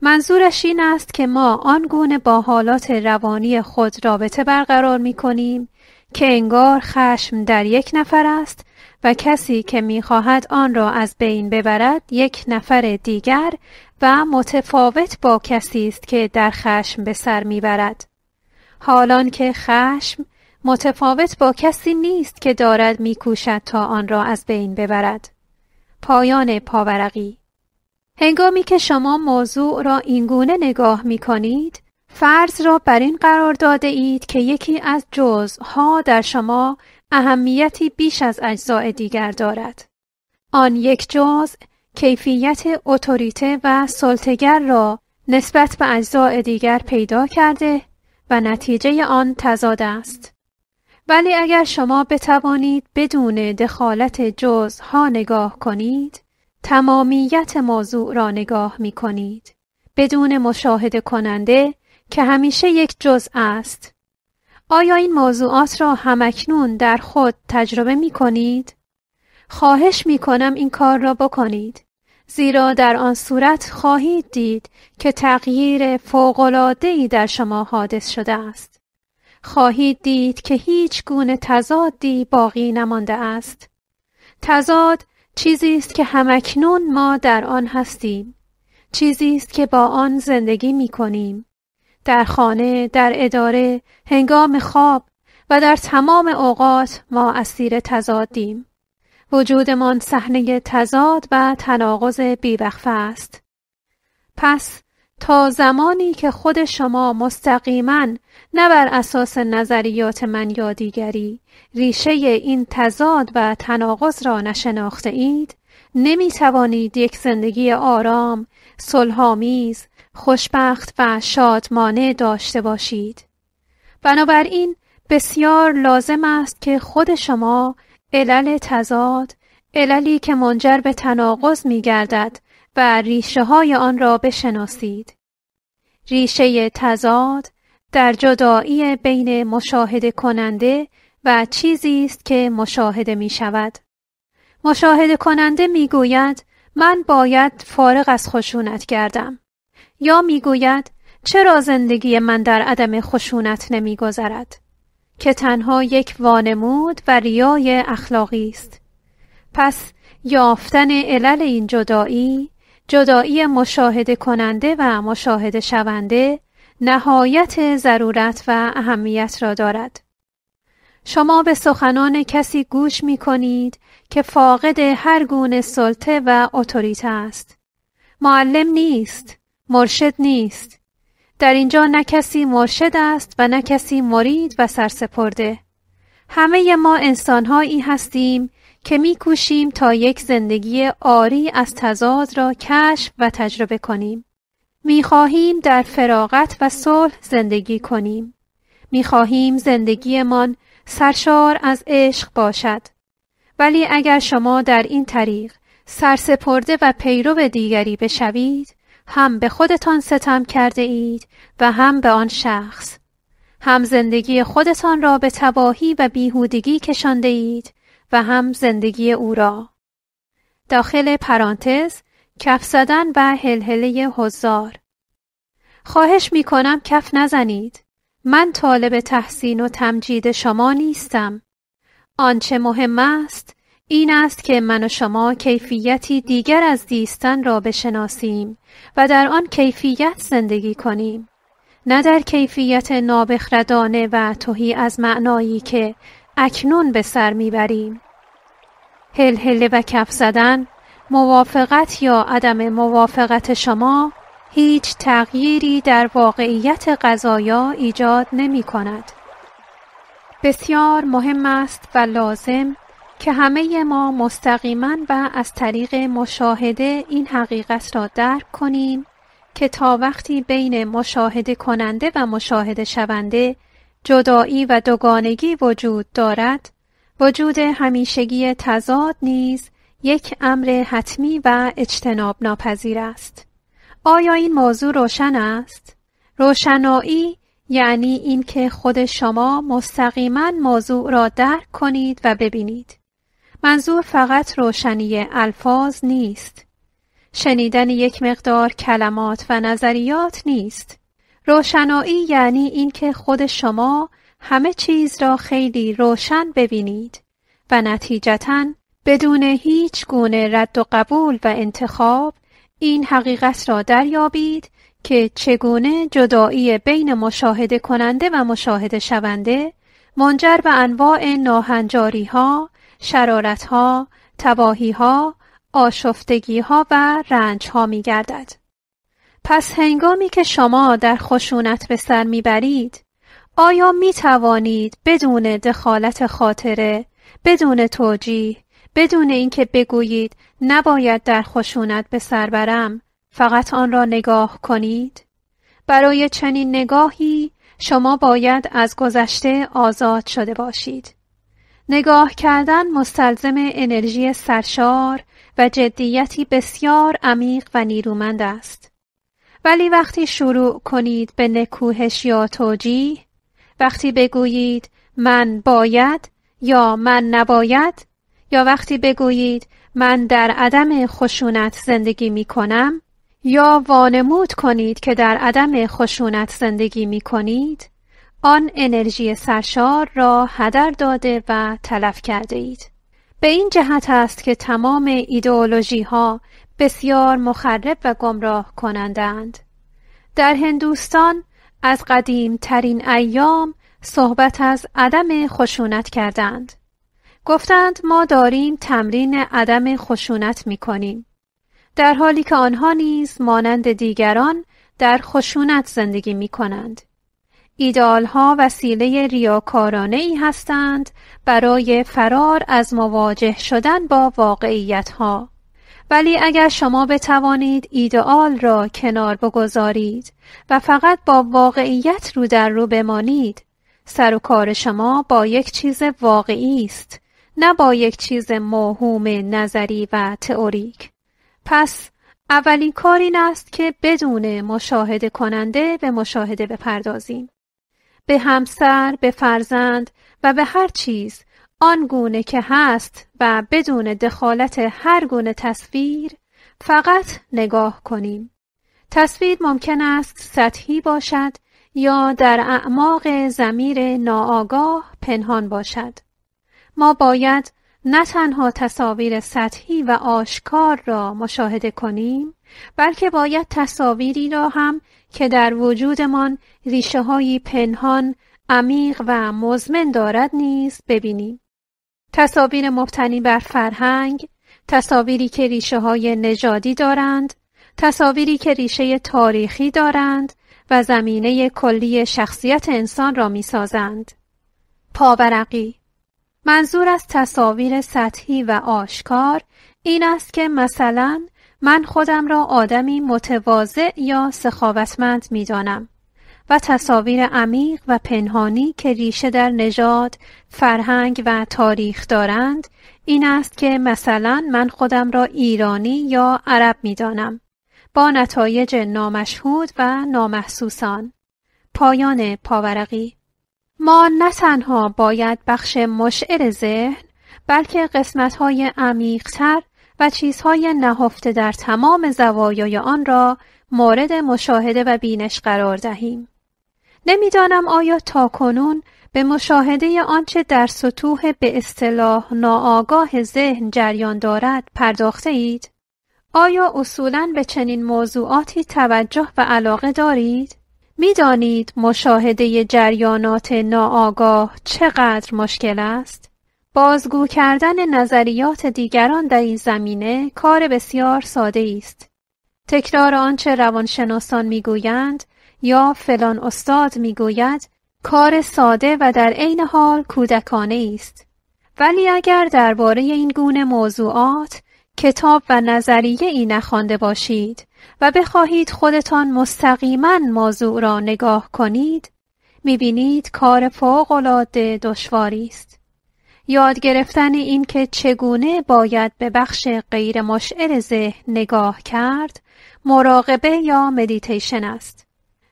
منظورش این است که ما آنگونه با حالات روانی خود رابطه برقرار می کنیم که انگار خشم در یک نفر است و کسی که میخواهد آن را از بین ببرد یک نفر دیگر و متفاوت با کسی است که در خشم به سر میبرد حالان که خشم متفاوت با کسی نیست که دارد میکوشد تا آن را از بین ببرد پایان پاورقی هنگامی که شما موضوع را اینگونه نگاه می کنید فرض را بر این قرار داده اید که یکی از ها در شما اهمیتی بیش از اجزای دیگر دارد آن یک جز کیفیت اتوریته و سلطگر را نسبت به اجزای دیگر پیدا کرده و نتیجه آن تضاد است ولی اگر شما بتوانید بدون دخالت ها نگاه کنید تمامیت موضوع را نگاه می کنید بدون مشاهده کننده که همیشه یک جز است آیا این موضوعات را همکنون در خود تجربه می کنید؟ خواهش می کنم این کار را بکنید زیرا در آن صورت خواهید دید که تغییر فوقلادهی در شما حادث شده است خواهید دید که هیچ گونه تضادی باقی نمانده است. تضاد چیزی است که همکنون ما در آن هستیم. چیزی است که با آن زندگی می کنیم. در خانه، در اداره، هنگام خواب و در تمام اوقات ما اسیر تضادیم. وجودمان صحنه تضاد و تناقض بیوقفه است. پس تا زمانی که خود شما مستقیما نه بر اساس نظریات من یا دیگری ریشه این تضاد و تناقض را نشناخته اید نمی توانید یک زندگی آرام، صلحآمیز، خوشبخت و شادمانه داشته باشید. بنابراین بسیار لازم است که خود شما علل تضاد، عللی که منجر به تناقض می گردد و ریشه های آن را بشناسید. ریشه تضاد در جدایی بین مشاهده کننده و چیزی است که مشاهده می شود. مشاهده کننده می گوید من باید فارغ از خشونت گردم یا می گوید چرا زندگی من در عدم خشونت نمی گذرد؟ که تنها یک وانمود و ریای اخلاقی است. پس یافتن علل این جدایی جدایی مشاهده کننده و مشاهده شونده نهایت ضرورت و اهمیت را دارد. شما به سخنان کسی گوش می کنید که فاقد هر گونه سلطه و اتوریته است. معلم نیست، مرشد نیست. در اینجا نه کسی مرشد است و نه کسی مرید و سرسپرده. همه ما انسانهایی هستیم که میکوشیم تا یک زندگی آری از تضاد را کشف و تجربه کنیم. می خواهیم در فراغت و صلح زندگی کنیم. میخواهیم زندگیمان سرشار از عشق باشد. ولی اگر شما در این طریق سرسپرده و پیرو دیگری بشوید، هم به خودتان ستم کرده اید و هم به آن شخص. هم زندگی خودتان را به تباهی و بیهودگی کشانده اید و هم زندگی او را. داخل پرانتز کف زدن و هلهله هزار خواهش می کنم کف نزنید. من طالب تحسین و تمجید شما نیستم. آنچه مهم است این است که من و شما کیفیتی دیگر از دیستن را بشناسیم و در آن کیفیت زندگی کنیم. نه در کیفیت نابخردانه و توهی از معنایی که اکنون به سر میبریم. هلهله و کف زدن موافقت یا عدم موافقت شما هیچ تغییری در واقعیت قضایا ایجاد نمی کند. بسیار مهم است و لازم که همه ما مستقیما و از طریق مشاهده این حقیقت را درک کنیم که تا وقتی بین مشاهده کننده و مشاهده شونده جدایی و دوگانگی وجود دارد وجود همیشگی تضاد نیز یک امر حتمی و اجتناب ناپذیر است. آیا این موضوع روشن است؟ روشنایی یعنی اینکه خود شما مستقیما موضوع را درک کنید و ببینید. منظور فقط روشنی الفاظ نیست. شنیدن یک مقدار کلمات و نظریات نیست. روشنایی یعنی اینکه خود شما همه چیز را خیلی روشن ببینید و نتیجتا بدون هیچ گونه رد و قبول و انتخاب این حقیقت را دریابید که چگونه جدایی بین مشاهده کننده و مشاهده شونده منجر به انواع ناهنجاری ها، شرارت ها، تباهی ها، آشفتگی ها و رنج ها می گردد. پس هنگامی که شما در خشونت به سر میبرید، آیا می توانید بدون دخالت خاطره، بدون توجیه بدون اینکه بگویید نباید در خشونت به سر برم فقط آن را نگاه کنید برای چنین نگاهی شما باید از گذشته آزاد شده باشید نگاه کردن مستلزم انرژی سرشار و جدیتی بسیار عمیق و نیرومند است ولی وقتی شروع کنید به نکوهش یا توجیه وقتی بگویید من باید یا من نباید یا وقتی بگویید من در عدم خشونت زندگی می کنم یا وانمود کنید که در عدم خشونت زندگی می کنید آن انرژی سرشار را هدر داده و تلف کرده اید. به این جهت است که تمام ایدئولوژی ها بسیار مخرب و گمراه کنندند. در هندوستان از قدیم ترین ایام صحبت از عدم خشونت کردند. گفتند ما داریم تمرین عدم خشونت می کنیم. در حالی که آنها نیز مانند دیگران در خشونت زندگی می کنند. ایدال ها وسیله ریاکارانه ای هستند برای فرار از مواجه شدن با واقعیت ها. ولی اگر شما بتوانید ایدئال را کنار بگذارید و فقط با واقعیت رو در رو بمانید سر و کار شما با یک چیز واقعی است نه با یک چیز موهوم نظری و تئوریک پس اولین کار این است که بدون مشاهده کننده به مشاهده بپردازیم به همسر، به فرزند و به هر چیز آن گونه که هست و بدون دخالت هر گونه تصویر فقط نگاه کنیم تصویر ممکن است سطحی باشد یا در اعماق زمیر ناآگاه پنهان باشد ما باید نه تنها تصاویر سطحی و آشکار را مشاهده کنیم بلکه باید تصاویری را هم که در وجودمان ریشه های پنهان عمیق و مزمن دارد نیز ببینیم تصاویر مبتنی بر فرهنگ تصاویری که ریشه های نژادی دارند تصاویری که ریشه تاریخی دارند و زمینه کلی شخصیت انسان را می سازند. پاورقی منظور از تصاویر سطحی و آشکار این است که مثلا من خودم را آدمی متواضع یا سخاوتمند می دانم و تصاویر عمیق و پنهانی که ریشه در نژاد، فرهنگ و تاریخ دارند این است که مثلا من خودم را ایرانی یا عرب می دانم با نتایج نامشهود و نامحسوسان پایان پاورقی ما نه تنها باید بخش مشعر ذهن بلکه قسمتهای عمیقتر و چیزهای نهفته در تمام زوایای آن را مورد مشاهده و بینش قرار دهیم. نمیدانم آیا تا کنون به مشاهده آنچه در سطوح به اصطلاح ناآگاه ذهن جریان دارد پرداخته اید؟ آیا اصولاً به چنین موضوعاتی توجه و علاقه دارید؟ میدانید مشاهده جریانات ناآگاه چقدر مشکل است؟ بازگو کردن نظریات دیگران در این زمینه کار بسیار ساده است. تکرار آنچه روانشناسان میگویند یا فلان استاد میگوید کار ساده و در عین حال کودکانه است. ولی اگر درباره این گونه موضوعات کتاب و نظریه ای نخوانده باشید و بخواهید خودتان مستقیما موضوع را نگاه کنید میبینید کار فوقالعاده دشواری است یاد گرفتن اینکه چگونه باید به بخش غیر مشعر ذهن نگاه کرد مراقبه یا مدیتیشن است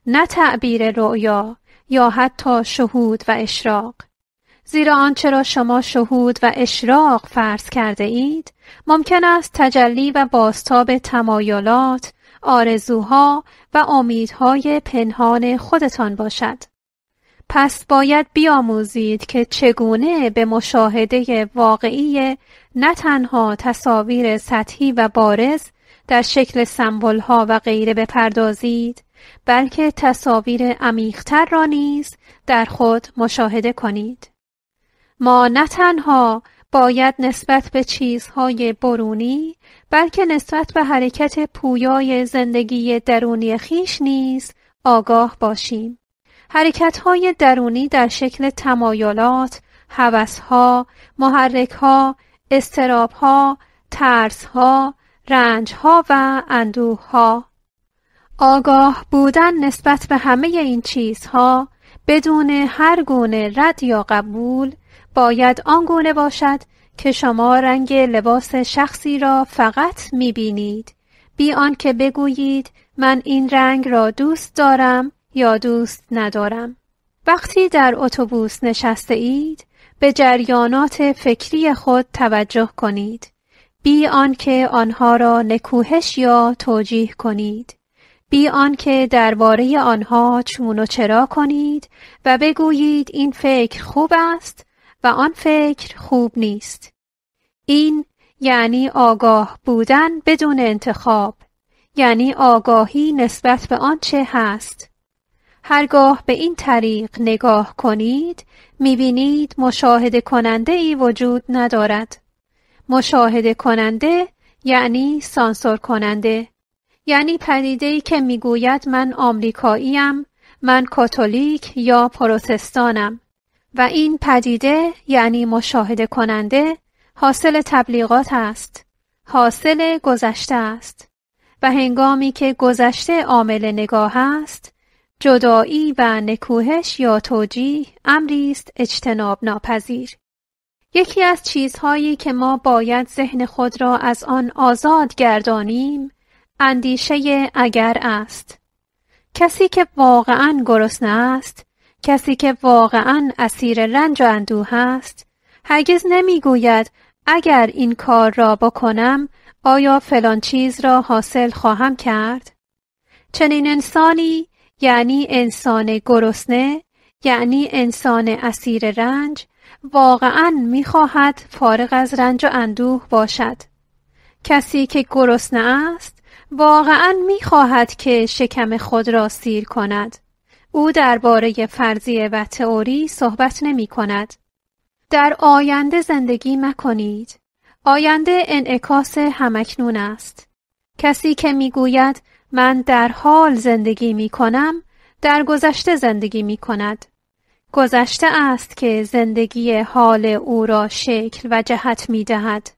نه تعبیر رؤیا یا حتی شهود و اشراق زیرا آنچه را شما شهود و اشراق فرض کرده اید ممکن است تجلی و باستاب تمایلات، آرزوها و امیدهای پنهان خودتان باشد. پس باید بیاموزید که چگونه به مشاهده واقعی نه تنها تصاویر سطحی و بارز در شکل سمبولها و غیره بپردازید بلکه تصاویر عمیقتر را نیز در خود مشاهده کنید. ما نه تنها باید نسبت به چیزهای برونی بلکه نسبت به حرکت پویای زندگی درونی خیش نیز آگاه باشیم. حرکتهای درونی در شکل تمایلات، حوثها، محرکها، استرابها، ترسها، رنجها و اندوهها. آگاه بودن نسبت به همه این چیزها بدون هر گونه رد یا قبول باید آنگونه باشد که شما رنگ لباس شخصی را فقط می بینید بی آنکه بگویید من این رنگ را دوست دارم یا دوست ندارم وقتی در اتوبوس نشسته اید به جریانات فکری خود توجه کنید بی آنکه آنها را نکوهش یا توجیه کنید بی آنکه درباره آنها چون و چرا کنید و بگویید این فکر خوب است و آن فکر خوب نیست. این یعنی آگاه بودن بدون انتخاب یعنی آگاهی نسبت به آنچه هست هرگاه به این طریق نگاه کنید میبینید مشاهده کننده ای وجود ندارد مشاهده کننده یعنی سانسور کننده یعنی پدیده ای که میگوید من آمریکاییم من کاتولیک یا پروتستانم و این پدیده یعنی مشاهده کننده حاصل تبلیغات است حاصل گذشته است و هنگامی که گذشته عامل نگاه است جدایی و نکوهش یا توجیه امری است اجتناب ناپذیر یکی از چیزهایی که ما باید ذهن خود را از آن آزاد گردانیم اندیشه اگر است کسی که واقعا گرسنه است کسی که واقعا اسیر رنج و اندوه هست، هرگز نمیگوید اگر این کار را بکنم آیا فلان چیز را حاصل خواهم کرد چنین انسانی یعنی انسان گرسنه یعنی انسان اسیر رنج واقعا میخواهد فارغ از رنج و اندوه باشد کسی که گرسنه است واقعا میخواهد که شکم خود را سیر کند او درباره فرضیه و تئوری صحبت نمی کند. در آینده زندگی مکنید. آینده انعکاس همکنون است. کسی که گوید من در حال زندگی می کنم در گذشته زندگی می کند. گذشته است که زندگی حال او را شکل و جهت می دهد.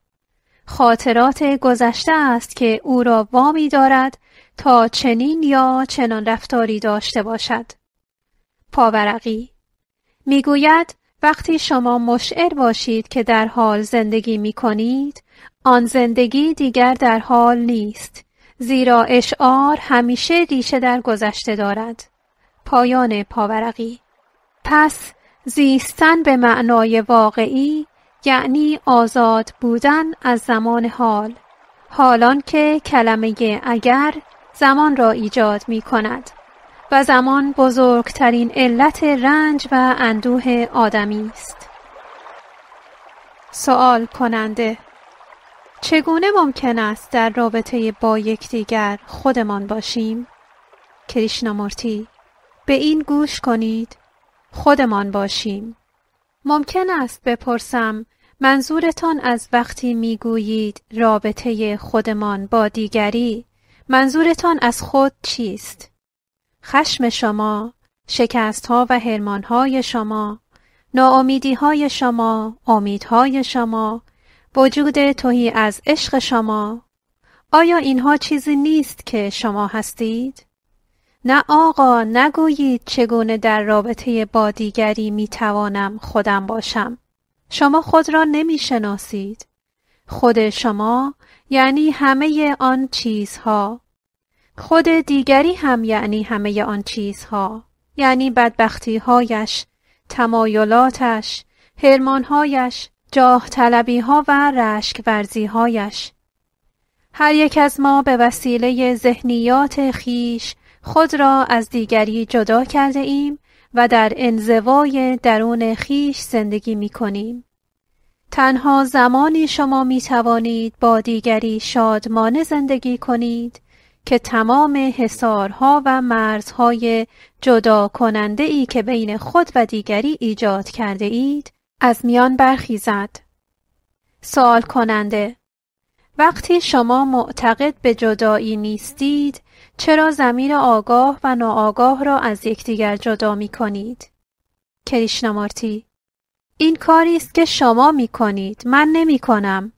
خاطرات گذشته است که او را وامی دارد تا چنین یا چنان رفتاری داشته باشد. پاورقی میگوید وقتی شما مشعر باشید که در حال زندگی می کنید آن زندگی دیگر در حال نیست زیرا اشعار همیشه ریشه در گذشته دارد پایان پاورقی پس زیستن به معنای واقعی یعنی آزاد بودن از زمان حال حالان که کلمه اگر زمان را ایجاد می کند و زمان بزرگترین علت رنج و اندوه آدمی است سوال کننده چگونه ممکن است در رابطه با یکدیگر خودمان باشیم کریشنامورتی به این گوش کنید خودمان باشیم ممکن است بپرسم منظورتان از وقتی میگویید رابطه خودمان با دیگری منظورتان از خود چیست خشم شما، ها و های شما، های شما، امیدهای شما، وجود توهی از عشق شما، آیا اینها چیزی نیست که شما هستید؟ نه آقا نگویید چگونه در رابطه با دیگری می توانم خودم باشم. شما خود را نمی شناسید. خود شما یعنی همه آن چیزها خود دیگری هم یعنی همه آن چیزها یعنی بدبختیهایش، تمایلاتش، هرمانهایش، جاه طلبیها و رشک ورزیهایش. هر یک از ما به وسیله ذهنیات خیش خود را از دیگری جدا کرده ایم و در انزوای درون خیش زندگی می کنیم. تنها زمانی شما می توانید با دیگری شادمانه زندگی کنید که تمام حسارها و مرزهای جدا کننده ای که بین خود و دیگری ایجاد کرده اید از میان برخیزد. سوال کننده وقتی شما معتقد به جدایی نیستید چرا زمین آگاه و ناآگاه را از یکدیگر جدا می کنید؟ کریشنامارتی این کاری است که شما می کنید من نمی کنم.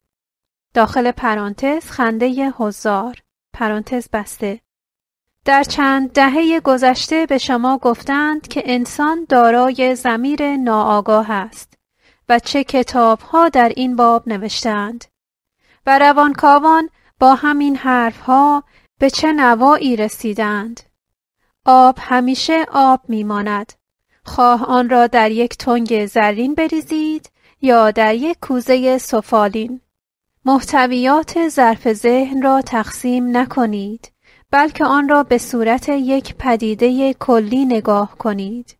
داخل پرانتز خنده هزار پرانتز بسته در چند دهه گذشته به شما گفتند که انسان دارای زمیر ناآگاه است و چه کتاب ها در این باب نوشتند و روانکاوان با همین حرف ها به چه نوایی رسیدند آب همیشه آب میماند خواه آن را در یک تنگ زرین بریزید یا در یک کوزه سفالین محتویات ظرف ذهن را تقسیم نکنید بلکه آن را به صورت یک پدیده کلی نگاه کنید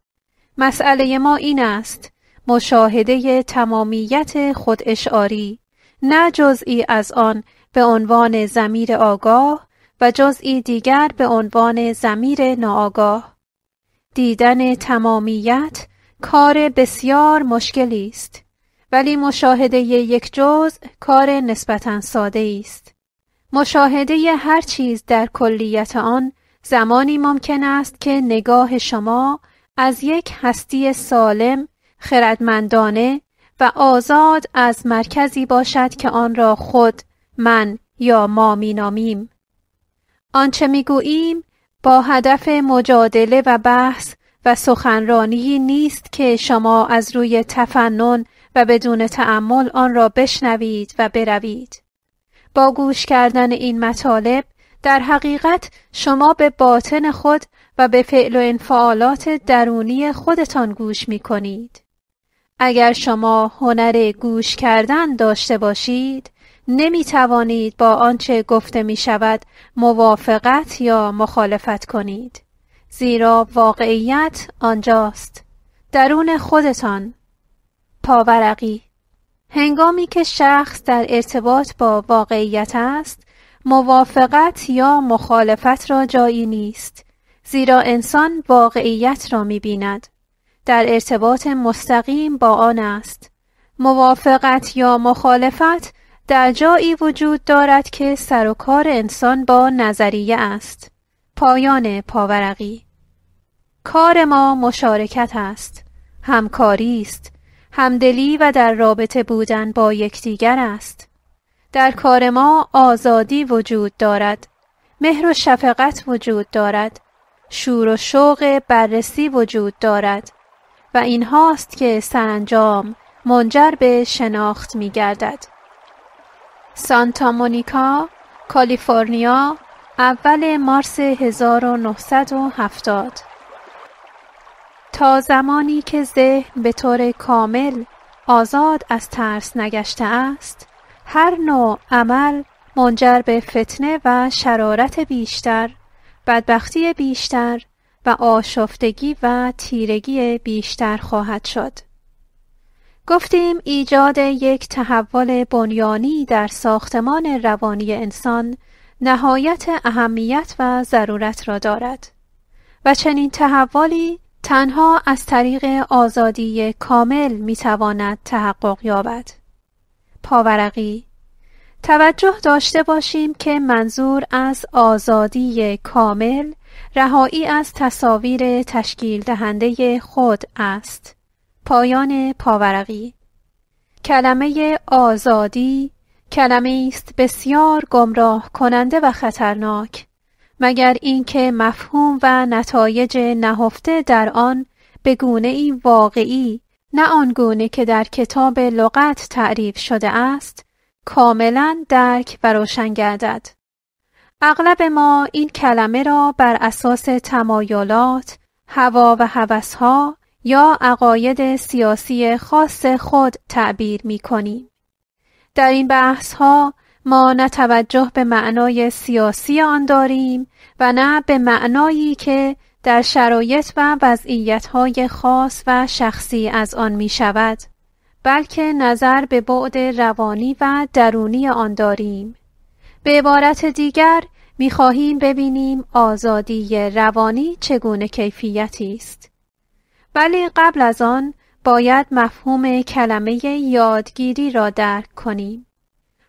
مسئله ما این است مشاهده تمامیت خود اشعاری نه جزئی از آن به عنوان زمیر آگاه و جزئی دیگر به عنوان زمیر ناآگاه دیدن تمامیت کار بسیار مشکلی است ولی مشاهده یک جز کار نسبتا ساده است. مشاهده هر چیز در کلیت آن زمانی ممکن است که نگاه شما از یک هستی سالم، خردمندانه و آزاد از مرکزی باشد که آن را خود، من یا ما مینامیم. آنچه گوییم با هدف مجادله و بحث و سخنرانی نیست که شما از روی تفنن و بدون تعمل آن را بشنوید و بروید با گوش کردن این مطالب در حقیقت شما به باطن خود و به فعل و انفعالات درونی خودتان گوش می کنید. اگر شما هنر گوش کردن داشته باشید، نمی توانید با آنچه گفته می شود موافقت یا مخالفت کنید. زیرا واقعیت آنجاست. درون خودتان پاورقی هنگامی که شخص در ارتباط با واقعیت است موافقت یا مخالفت را جایی نیست زیرا انسان واقعیت را می بیند. در ارتباط مستقیم با آن است موافقت یا مخالفت در جایی وجود دارد که سر و کار انسان با نظریه است پایان پاورقی کار ما مشارکت است همکاری است همدلی و در رابطه بودن با یکدیگر است در کار ما آزادی وجود دارد مهر و شفقت وجود دارد شور و شوق بررسی وجود دارد و این هاست که سرانجام منجر به شناخت می گردد. سانتا مونیکا، کالیفرنیا، اول مارس 1970 تا زمانی که ذهن به طور کامل آزاد از ترس نگشته است هر نوع عمل منجر به فتنه و شرارت بیشتر بدبختی بیشتر و آشفتگی و تیرگی بیشتر خواهد شد گفتیم ایجاد یک تحول بنیانی در ساختمان روانی انسان نهایت اهمیت و ضرورت را دارد و چنین تحولی تنها از طریق آزادی کامل می تواند تحقق یابد. پاورقی توجه داشته باشیم که منظور از آزادی کامل رهایی از تصاویر تشکیل دهنده خود است. پایان پاورقی کلمه آزادی کلمه است بسیار گمراه کننده و خطرناک مگر اینکه مفهوم و نتایج نهفته در آن به گونه ای واقعی نه آنگونه که در کتاب لغت تعریف شده است کاملا درک و روشن گردد اغلب ما این کلمه را بر اساس تمایلات هوا و هوسها یا عقاید سیاسی خاص خود تعبیر می کنیم. در این بحث ها ما نه توجه به معنای سیاسی آن داریم و نه به معنایی که در شرایط و وضعیتهای خاص و شخصی از آن می شود بلکه نظر به بعد روانی و درونی آن داریم به عبارت دیگر می خواهیم ببینیم آزادی روانی چگونه کیفیتی است ولی قبل از آن باید مفهوم کلمه یادگیری را درک کنیم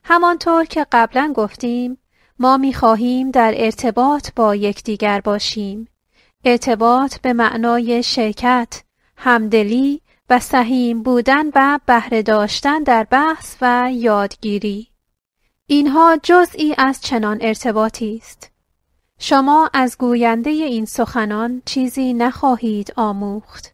همانطور که قبلا گفتیم ما می در ارتباط با یکدیگر باشیم. ارتباط به معنای شرکت، همدلی و سهیم بودن و بهره داشتن در بحث و یادگیری. اینها جزئی از چنان ارتباطی است. شما از گوینده این سخنان چیزی نخواهید آموخت.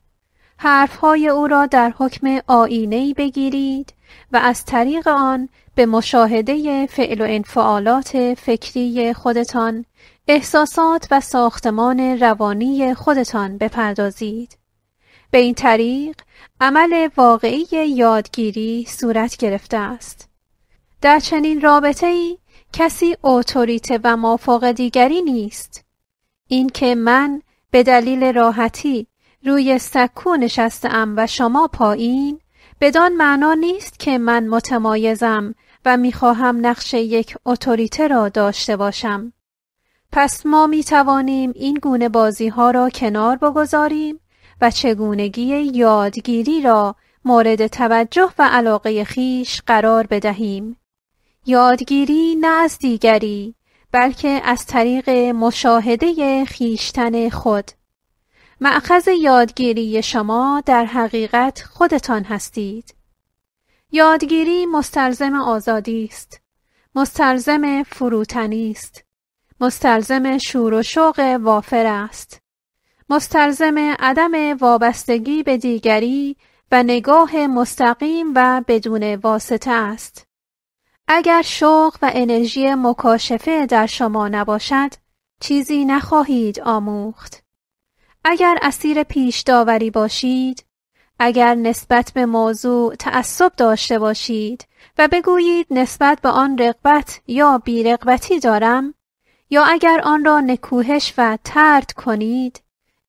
حرفهای او را در حکم آینهای بگیرید و از طریق آن به مشاهده فعل و انفعالات فکری خودتان احساسات و ساختمان روانی خودتان بپردازید. به این طریق عمل واقعی یادگیری صورت گرفته است. در چنین رابطه ای کسی اوتوریته و مافوق دیگری نیست. اینکه من به دلیل راحتی روی سکو نشستم و شما پایین بدان معنا نیست که من متمایزم و میخواهم نقش یک اتوریته را داشته باشم. پس ما می توانیم این گونه بازی ها را کنار بگذاریم و چگونگی یادگیری را مورد توجه و علاقه خیش قرار بدهیم. یادگیری نه از دیگری بلکه از طریق مشاهده خیشتن خود معخذ یادگیری شما در حقیقت خودتان هستید. یادگیری مستلزم آزادی است. مستلزم فروتنی است. مستلزم شور و شوق وافر است. مستلزم عدم وابستگی به دیگری و نگاه مستقیم و بدون واسطه است. اگر شوق و انرژی مکاشفه در شما نباشد، چیزی نخواهید آموخت. اگر اسیر پیش داوری باشید اگر نسبت به موضوع تعصب داشته باشید و بگویید نسبت به آن رغبت یا بیرغبتی دارم یا اگر آن را نکوهش و ترد کنید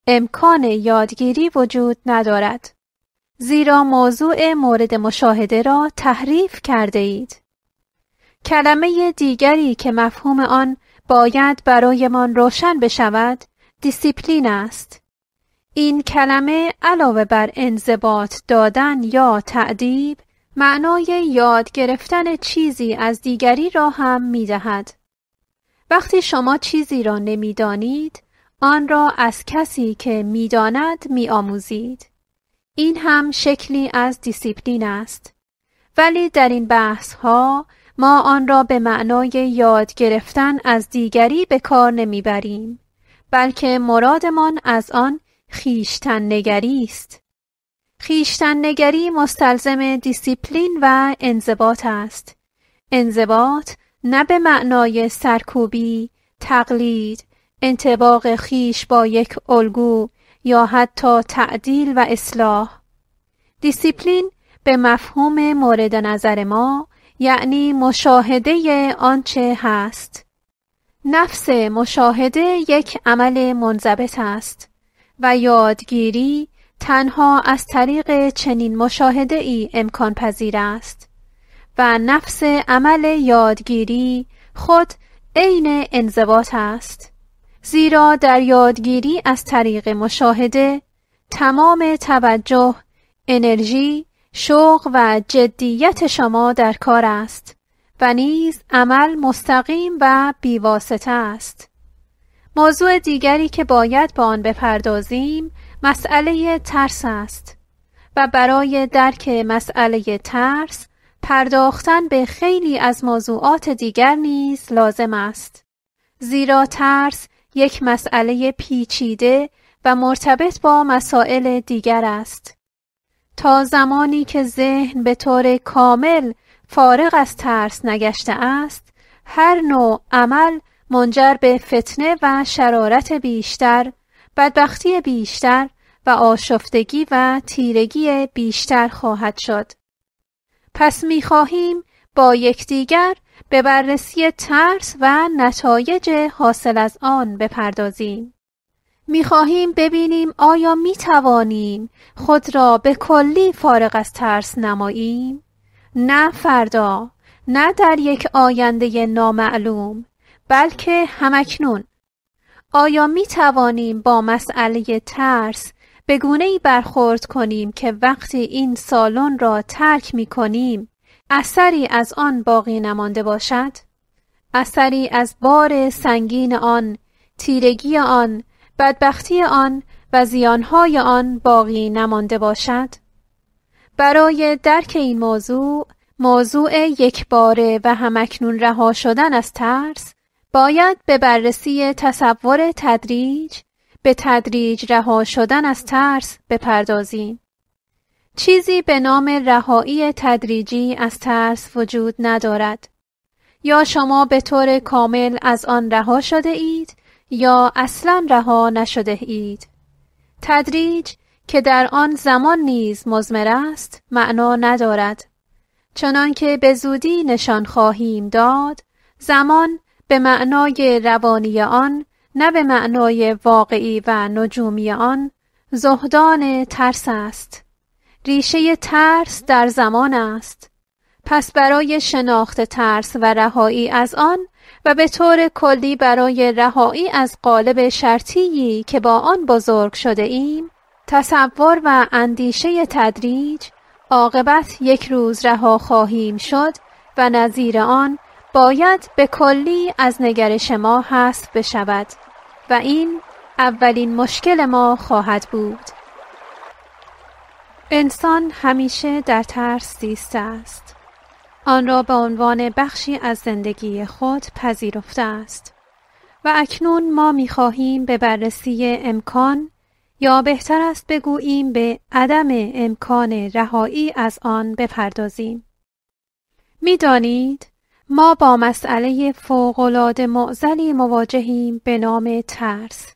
امکان یادگیری وجود ندارد زیرا موضوع مورد مشاهده را تحریف کرده اید کلمه دیگری که مفهوم آن باید برایمان روشن بشود دیسیپلین است این کلمه علاوه بر انضباط دادن یا تعدیب معنای یاد گرفتن چیزی از دیگری را هم می دهد. وقتی شما چیزی را نمیدانید، آن را از کسی که میداند میآموزید. این هم شکلی از دیسیپلین است. ولی در این بحث ها ما آن را به معنای یاد گرفتن از دیگری به کار نمیبریم بلکه مرادمان از آن خیشتن نگری است. خیشتن نگری مستلزم دیسیپلین و انضباط است. انضباط نه به معنای سرکوبی، تقلید، انتباق خیش با یک الگو یا حتی تعدیل و اصلاح. دیسیپلین به مفهوم مورد نظر ما یعنی مشاهده آنچه هست. نفس مشاهده یک عمل منضبط است. و یادگیری تنها از طریق چنین مشاهده ای امکان پذیر است و نفس عمل یادگیری خود عین انضباط است زیرا در یادگیری از طریق مشاهده تمام توجه انرژی شوق و جدیت شما در کار است و نیز عمل مستقیم و بیواسطه است موضوع دیگری که باید به با آن بپردازیم مسئله ترس است و برای درک مسئله ترس پرداختن به خیلی از موضوعات دیگر نیز لازم است زیرا ترس یک مسئله پیچیده و مرتبط با مسائل دیگر است تا زمانی که ذهن به طور کامل فارغ از ترس نگشته است هر نوع عمل منجر به فتنه و شرارت بیشتر، بدبختی بیشتر و آشفتگی و تیرگی بیشتر خواهد شد. پس می خواهیم با یکدیگر به بررسی ترس و نتایج حاصل از آن بپردازیم. می خواهیم ببینیم آیا می توانیم خود را به کلی فارغ از ترس نماییم؟ نه فردا، نه در یک آینده نامعلوم، بلکه همکنون آیا می توانیم با مسئله ترس به گونه ای برخورد کنیم که وقتی این سالن را ترک می کنیم اثری از آن باقی نمانده باشد؟ اثری از بار سنگین آن، تیرگی آن، بدبختی آن و زیانهای آن باقی نمانده باشد؟ برای درک این موضوع، موضوع باره و همکنون رها شدن از ترس باید به بررسی تصور تدریج به تدریج رها شدن از ترس بپردازیم. چیزی به نام رهایی تدریجی از ترس وجود ندارد. یا شما به طور کامل از آن رها شده اید یا اصلا رها نشده اید. تدریج که در آن زمان نیز مزمر است معنا ندارد. چنانکه به زودی نشان خواهیم داد زمان به معنای روانی آن نه به معنای واقعی و نجومی آن زهدان ترس است ریشه ترس در زمان است پس برای شناخت ترس و رهایی از آن و به طور کلی برای رهایی از قالب شرطی که با آن بزرگ شده ایم تصور و اندیشه تدریج عاقبت یک روز رها خواهیم شد و نظیر آن باید به کلی از نگرش ما هست بشود و این اولین مشکل ما خواهد بود انسان همیشه در ترس زیسته است آن را به عنوان بخشی از زندگی خود پذیرفته است و اکنون ما میخواهیم به بررسی امکان یا بهتر است بگوییم به عدم امکان رهایی از آن بپردازیم میدانید ما با مسئله فوقالعاده معزلی مواجهیم به نام ترس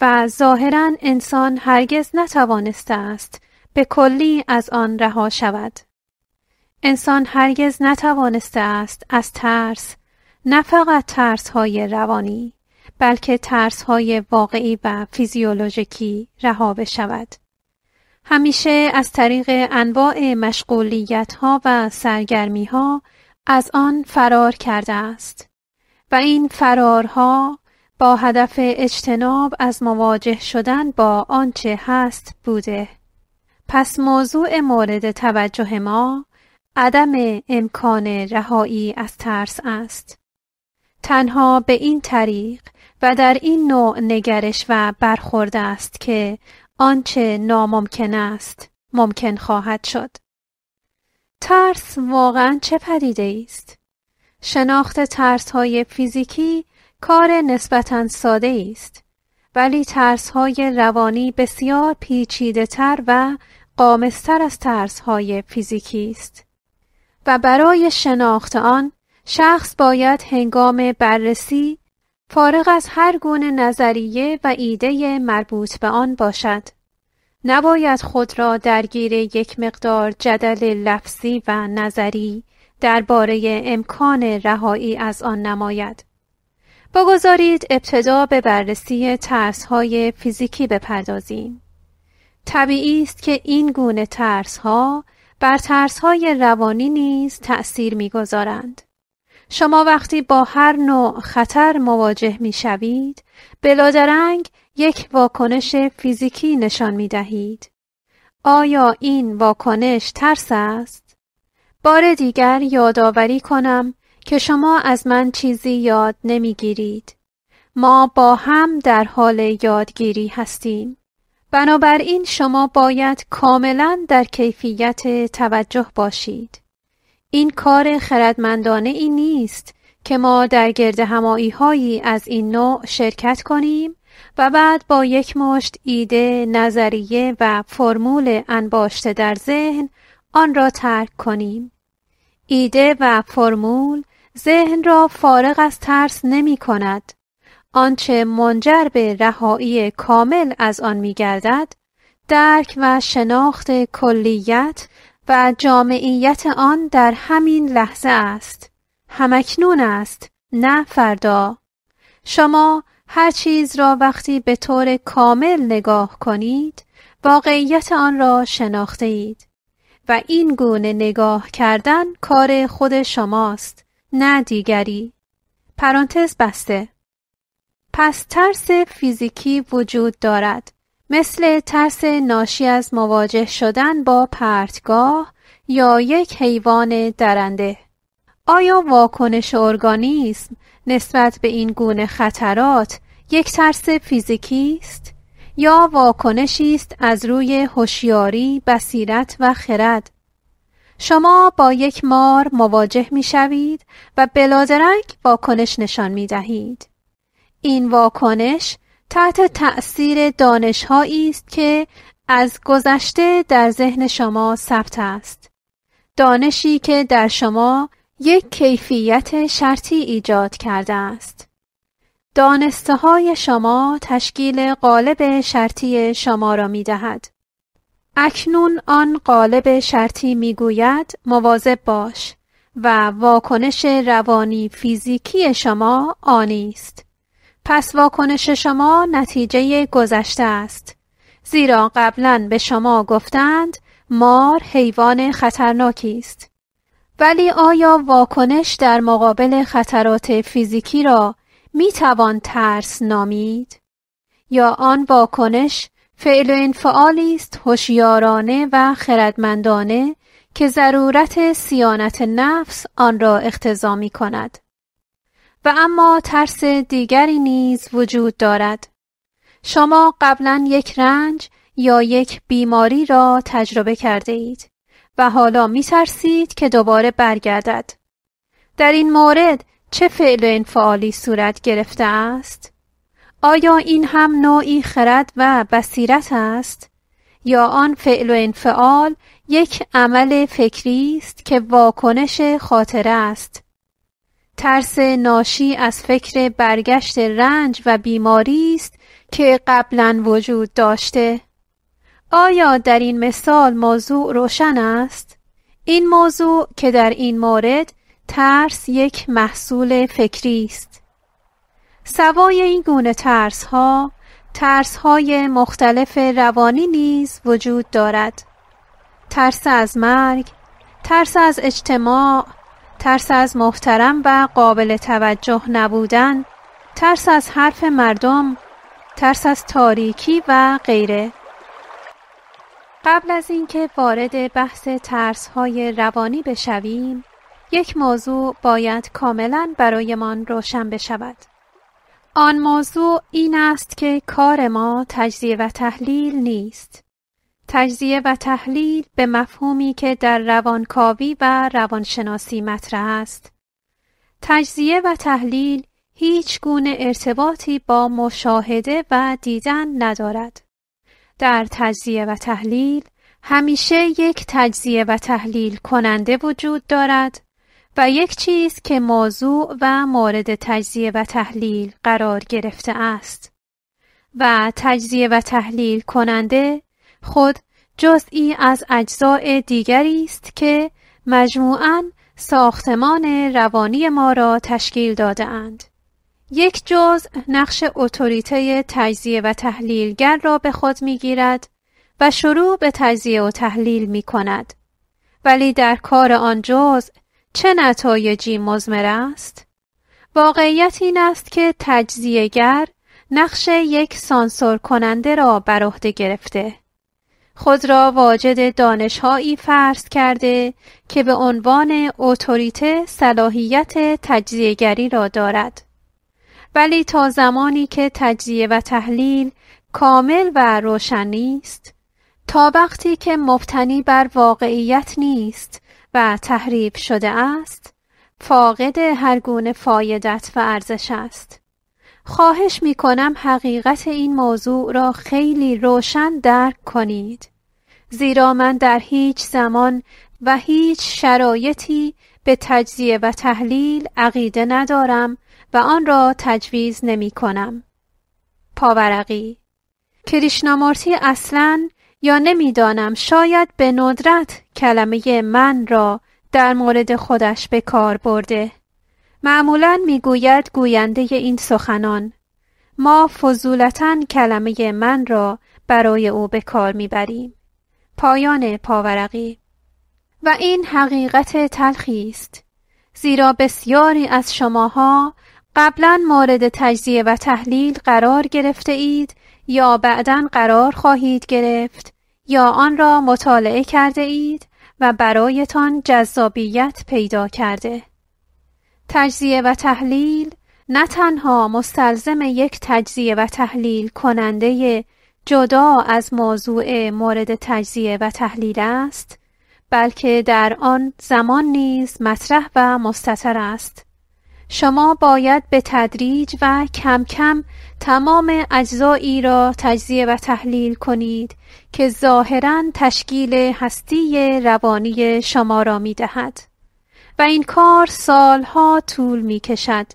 و ظاهرا انسان هرگز نتوانسته است به کلی از آن رها شود انسان هرگز نتوانسته است از ترس نه فقط ترس روانی بلکه ترس واقعی و فیزیولوژیکی رها بشود همیشه از طریق انواع مشغولیت ها و سرگرمی از آن فرار کرده است و این فرارها با هدف اجتناب از مواجه شدن با آنچه هست بوده پس موضوع مورد توجه ما عدم امکان رهایی از ترس است تنها به این طریق و در این نوع نگرش و برخورد است که آنچه ناممکن است ممکن خواهد شد ترس واقعا چه پدیده است؟ شناخت ترس های فیزیکی کار نسبتا ساده است ولی ترس های روانی بسیار پیچیده تر و قامستر از ترس های فیزیکی است و برای شناخت آن شخص باید هنگام بررسی فارغ از هر گونه نظریه و ایده مربوط به آن باشد نباید خود را درگیر یک مقدار جدل لفظی و نظری درباره امکان رهایی از آن نماید. بگذارید ابتدا به بررسی های فیزیکی بپردازیم. طبیعی است که این گونه ها بر های روانی نیز تأثیر میگذارند. شما وقتی با هر نوع خطر مواجه می شوید، بلادرنگ یک واکنش فیزیکی نشان می دهید. آیا این واکنش ترس است؟ بار دیگر یادآوری کنم که شما از من چیزی یاد نمی گیرید. ما با هم در حال یادگیری هستیم. بنابراین شما باید کاملا در کیفیت توجه باشید. این کار خردمندانه ای نیست که ما در گرد همایی هایی از این نوع شرکت کنیم و بعد با یک مشت ایده، نظریه و فرمول انباشته در ذهن آن را ترک کنیم. ایده و فرمول ذهن را فارغ از ترس نمی کند. آنچه منجر به رهایی کامل از آن می گردد، درک و شناخت کلیت و جامعیت آن در همین لحظه است. همکنون است، نه فردا. شما هر چیز را وقتی به طور کامل نگاه کنید واقعیت آن را شناخته اید و این گونه نگاه کردن کار خود شماست نه دیگری پرانتز بسته پس ترس فیزیکی وجود دارد مثل ترس ناشی از مواجه شدن با پرتگاه یا یک حیوان درنده آیا واکنش ارگانیسم نسبت به این گونه خطرات یک ترس فیزیکی است یا واکنشی است از روی هوشیاری، بصیرت و خرد شما با یک مار مواجه می شوید و بلادرنگ واکنش نشان می دهید. این واکنش تحت تأثیر دانشهایی است که از گذشته در ذهن شما ثبت است. دانشی که در شما یک کیفیت شرطی ایجاد کرده است. دانسته های شما تشکیل قالب شرطی شما را می دهد. اکنون آن قالب شرطی می گوید مواظب باش و واکنش روانی فیزیکی شما آنی است. پس واکنش شما نتیجه گذشته است. زیرا قبلا به شما گفتند مار حیوان خطرناکی است. ولی آیا واکنش در مقابل خطرات فیزیکی را می توان ترس نامید یا آن واکنش فعل و انفعالی است هوشیارانه و خردمندانه که ضرورت سیانت نفس آن را اقتضا می کند و اما ترس دیگری نیز وجود دارد شما قبلا یک رنج یا یک بیماری را تجربه کرده اید و حالا می ترسید که دوباره برگردد در این مورد چه فعل و انفعالی صورت گرفته است؟ آیا این هم نوعی خرد و بصیرت است؟ یا آن فعل و انفعال یک عمل فکری است که واکنش خاطر است؟ ترس ناشی از فکر برگشت رنج و بیماری است که قبلا وجود داشته آیا در این مثال موضوع روشن است این موضوع که در این مورد ترس یک محصول فکری است. سوای این گونه ترس ها ترس های مختلف روانی نیز وجود دارد. ترس از مرگ، ترس از اجتماع، ترس از محترم و قابل توجه نبودن، ترس از حرف مردم، ترس از تاریکی و غیره. قبل از اینکه وارد بحث ترس های روانی بشویم، یک موضوع باید کاملا برایمان روشن بشود. آن موضوع این است که کار ما تجزیه و تحلیل نیست. تجزیه و تحلیل به مفهومی که در روانکاوی و روانشناسی مطرح است. تجزیه و تحلیل هیچ گونه ارتباطی با مشاهده و دیدن ندارد. در تجزیه و تحلیل همیشه یک تجزیه و تحلیل کننده وجود دارد و یک چیز که موضوع و مورد تجزیه و تحلیل قرار گرفته است و تجزیه و تحلیل کننده خود جزئی از اجزای دیگری است که مجموعاً ساختمان روانی ما را تشکیل داده اند. یک جزء نقش اتوریته تجزیه و تحلیلگر را به خود می گیرد و شروع به تجزیه و تحلیل می کند. ولی در کار آن جزء چه نتایجی مزمر است؟ واقعیت این است که تجزیهگر نقش یک سانسور کننده را بر عهده گرفته خود را واجد دانشهایی فرض کرده که به عنوان اتوریته صلاحیت تجزیهگری را دارد ولی تا زمانی که تجزیه و تحلیل کامل و روشن نیست تا وقتی که مبتنی بر واقعیت نیست و تحریف شده است فاقد هر گونه فایدت و ارزش است خواهش می کنم حقیقت این موضوع را خیلی روشن درک کنید زیرا من در هیچ زمان و هیچ شرایطی به تجزیه و تحلیل عقیده ندارم و آن را تجویز نمی کنم. پاورقی کریشنامورتی اصلا یا نمیدانم شاید به ندرت کلمه من را در مورد خودش به کار برده معمولا میگوید گوینده این سخنان ما فضولتا کلمه من را برای او به کار میبریم پایان پاورقی و این حقیقت تلخی است زیرا بسیاری از شماها قبلا مورد تجزیه و تحلیل قرار گرفته اید یا بعدا قرار خواهید گرفت یا آن را مطالعه کرده اید و برایتان جذابیت پیدا کرده تجزیه و تحلیل نه تنها مستلزم یک تجزیه و تحلیل کننده جدا از موضوع مورد تجزیه و تحلیل است بلکه در آن زمان نیز مطرح و مستطر است شما باید به تدریج و کم کم تمام اجزایی را تجزیه و تحلیل کنید که ظاهرا تشکیل هستی روانی شما را می دهد. و این کار سالها طول می کشد.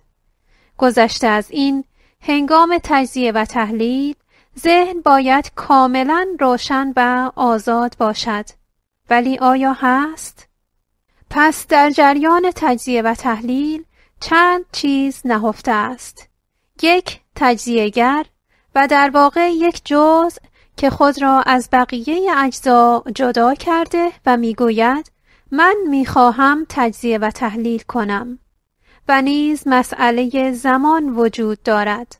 گذشته از این هنگام تجزیه و تحلیل ذهن باید کاملا روشن و آزاد باشد ولی آیا هست؟ پس در جریان تجزیه و تحلیل چند چیز نهفته است یک تجزیهگر و در واقع یک جزء که خود را از بقیه اجزا جدا کرده و میگوید من میخواهم تجزیه و تحلیل کنم و نیز مسئله زمان وجود دارد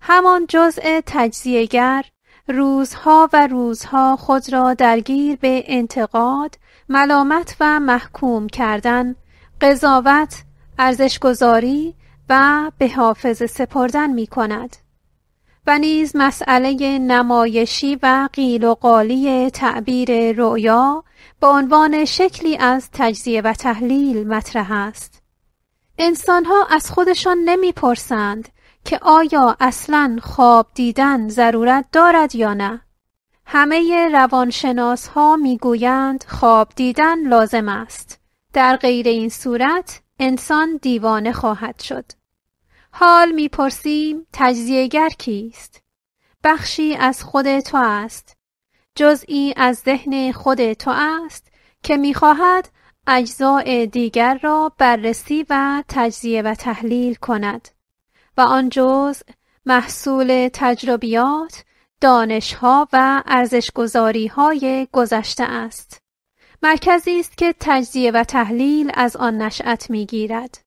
همان جزء تجزیهگر روزها و روزها خود را درگیر به انتقاد ملامت و محکوم کردن قضاوت ارزشگذاری و به حافظ سپردن می کند و نیز مسئله نمایشی و قیل و قالی تعبیر رؤیا به عنوان شکلی از تجزیه و تحلیل مطرح است انسانها از خودشان نمیپرسند که آیا اصلا خواب دیدن ضرورت دارد یا نه همه روانشناس ها میگویند خواب دیدن لازم است در غیر این صورت انسان دیوانه خواهد شد حال میپرسیم تجزیهگر کیست بخشی از خود تو است جزئی از ذهن خود تو است که میخواهد اجزاء دیگر را بررسی و تجزیه و تحلیل کند و آن جزء محصول تجربیات دانشها و ارزشگذاری های گذشته است مرکزی است که تجزیه و تحلیل از آن نشأت میگیرد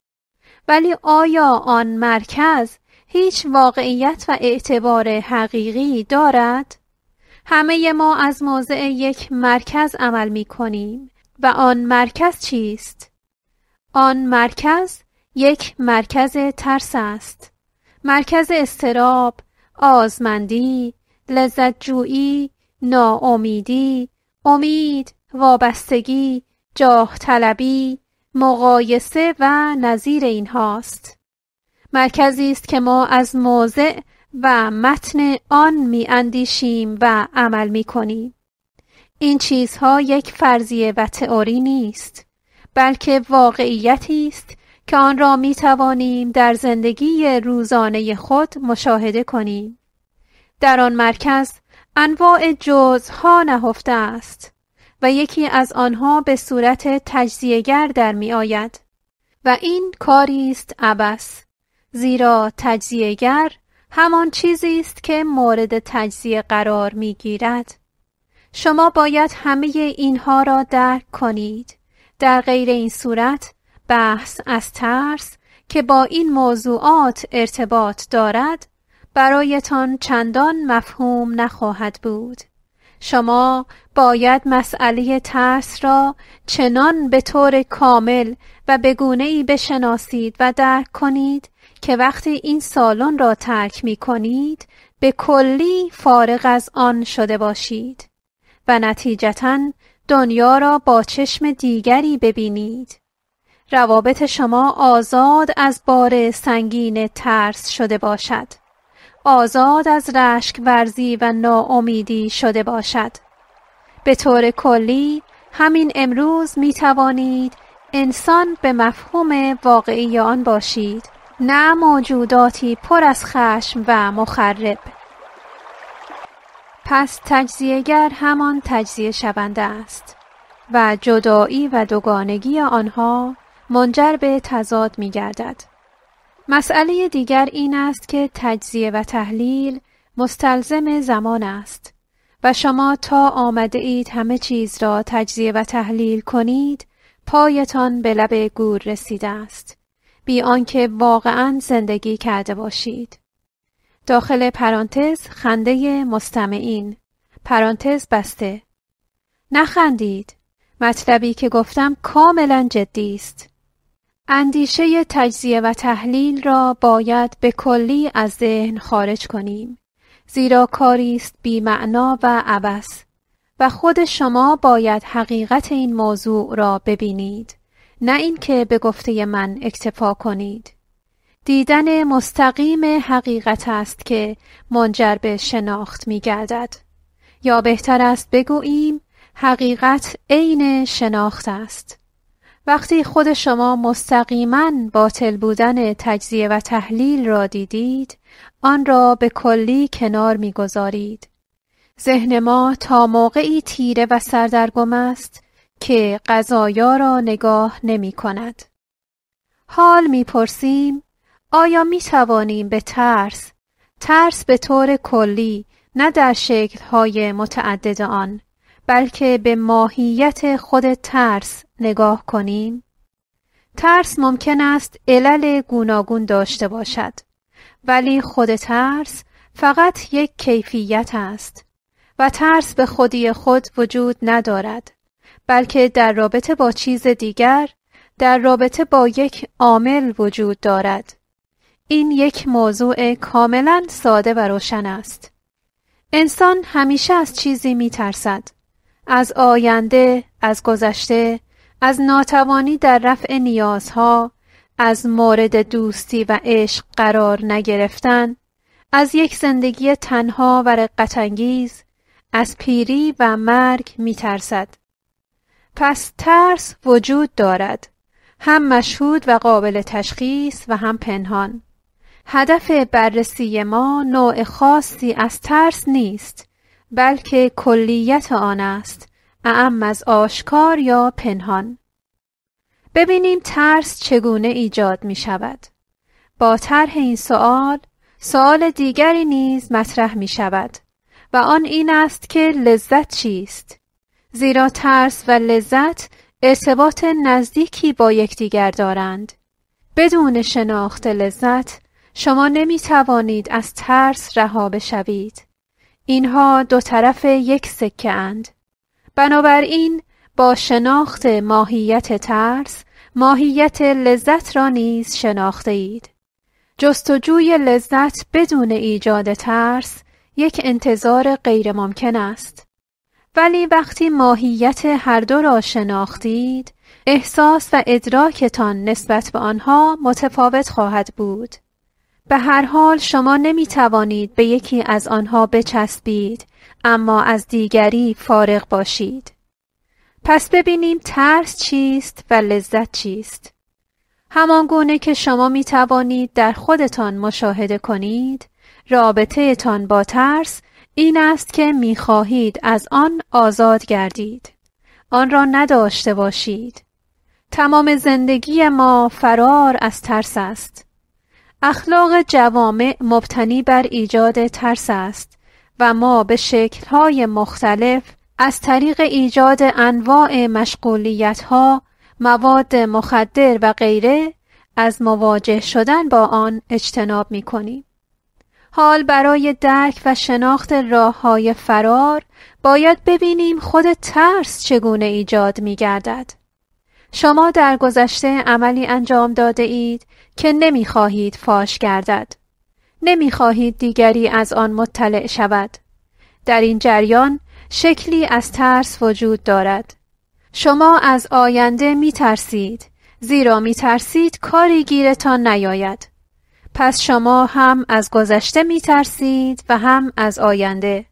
ولی آیا آن مرکز هیچ واقعیت و اعتبار حقیقی دارد همه ما از موضع یک مرکز عمل می کنیم و آن مرکز چیست آن مرکز یک مرکز ترس است مرکز استراب آزمندی جویی ناامیدی امید وابستگی، جاه طلبی، مقایسه و نظیر اینهاست. مرکزی است که ما از موضع و متن آن می اندیشیم و عمل می کنیم. این چیزها یک فرضیه و تئوری نیست بلکه واقعیتی است که آن را می توانیم در زندگی روزانه خود مشاهده کنیم. در آن مرکز انواع جزها نهفته است. و یکی از آنها به صورت تجزیهگر در می آید و این کاری است ابس زیرا تجزیهگر همان چیزی است که مورد تجزیه قرار می گیرد شما باید همه اینها را درک کنید در غیر این صورت بحث از ترس که با این موضوعات ارتباط دارد برایتان چندان مفهوم نخواهد بود شما باید مسئله ترس را چنان به طور کامل و به ای بشناسید و درک کنید که وقتی این سالن را ترک می کنید به کلی فارغ از آن شده باشید و نتیجتا دنیا را با چشم دیگری ببینید روابط شما آزاد از بار سنگین ترس شده باشد آزاد از رشک ورزی و ناامیدی شده باشد. به طور کلی همین امروز می توانید انسان به مفهوم واقعی آن باشید نه موجوداتی پر از خشم و مخرب پس تجزیهگر همان تجزیه شونده است و جدایی و دوگانگی آنها منجر به تضاد می گردد. مسئله دیگر این است که تجزیه و تحلیل مستلزم زمان است و شما تا آمده اید همه چیز را تجزیه و تحلیل کنید پایتان به لب گور رسیده است بی آنکه واقعا زندگی کرده باشید داخل پرانتز خنده مستمعین پرانتز بسته نخندید مطلبی که گفتم کاملا جدی است اندیشه تجزیه و تحلیل را باید به کلی از ذهن خارج کنیم زیرا کاری است بیمعنا و ابس و خود شما باید حقیقت این موضوع را ببینید نه اینکه به گفته من اکتفا کنید دیدن مستقیم حقیقت است که منجر به شناخت می گردد یا بهتر است بگوییم حقیقت عین شناخت است وقتی خود شما مستقیما باطل بودن تجزیه و تحلیل را دیدید آن را به کلی کنار میگذارید ذهن ما تا موقعی تیره و سردرگم است که غذایا را نگاه نمی کند. حال میپرسیم آیا می به ترس ترس به طور کلی نه در شکل‌های متعدد آن بلکه به ماهیت خود ترس نگاه کنیم ترس ممکن است علل گوناگون داشته باشد ولی خود ترس فقط یک کیفیت است و ترس به خودی خود وجود ندارد بلکه در رابطه با چیز دیگر در رابطه با یک عامل وجود دارد این یک موضوع کاملا ساده و روشن است انسان همیشه از چیزی می ترسد از آینده، از گذشته، از ناتوانی در رفع نیازها، از مورد دوستی و عشق قرار نگرفتن، از یک زندگی تنها و رقتانگیز، از پیری و مرگ می پس ترس وجود دارد، هم مشهود و قابل تشخیص و هم پنهان. هدف بررسی ما نوع خاصی از ترس نیست، بلکه کلیت آن است اعم از آشکار یا پنهان ببینیم ترس چگونه ایجاد می شود با طرح این سوال سوال دیگری نیز مطرح می شود و آن این است که لذت چیست زیرا ترس و لذت ارتباط نزدیکی با یکدیگر دارند بدون شناخت لذت شما نمی توانید از ترس رها بشوید اینها دو طرف یک سکه اند. بنابراین با شناخت ماهیت ترس ماهیت لذت را نیز شناخته اید. جستجوی لذت بدون ایجاد ترس یک انتظار ممکن است. ولی وقتی ماهیت هر دو را شناختید، احساس و ادراکتان نسبت به آنها متفاوت خواهد بود. به هر حال شما نمی توانید به یکی از آنها بچسبید اما از دیگری فارغ باشید. پس ببینیم ترس چیست و لذت چیست. همان گونه که شما می توانید در خودتان مشاهده کنید، رابطه تان با ترس این است که می خواهید از آن آزاد گردید. آن را نداشته باشید. تمام زندگی ما فرار از ترس است. اخلاق جوامع مبتنی بر ایجاد ترس است و ما به شکل‌های مختلف از طریق ایجاد انواع ها، مواد مخدر و غیره از مواجه شدن با آن اجتناب می حال برای درک و شناخت راه های فرار باید ببینیم خود ترس چگونه ایجاد می گردد. شما در گذشته عملی انجام داده اید که نمی خواهید فاش گردد. نمی خواهید دیگری از آن مطلع شود. در این جریان شکلی از ترس وجود دارد. شما از آینده می ترسید زیرا می ترسید کاری گیرتان نیاید. پس شما هم از گذشته می ترسید و هم از آینده.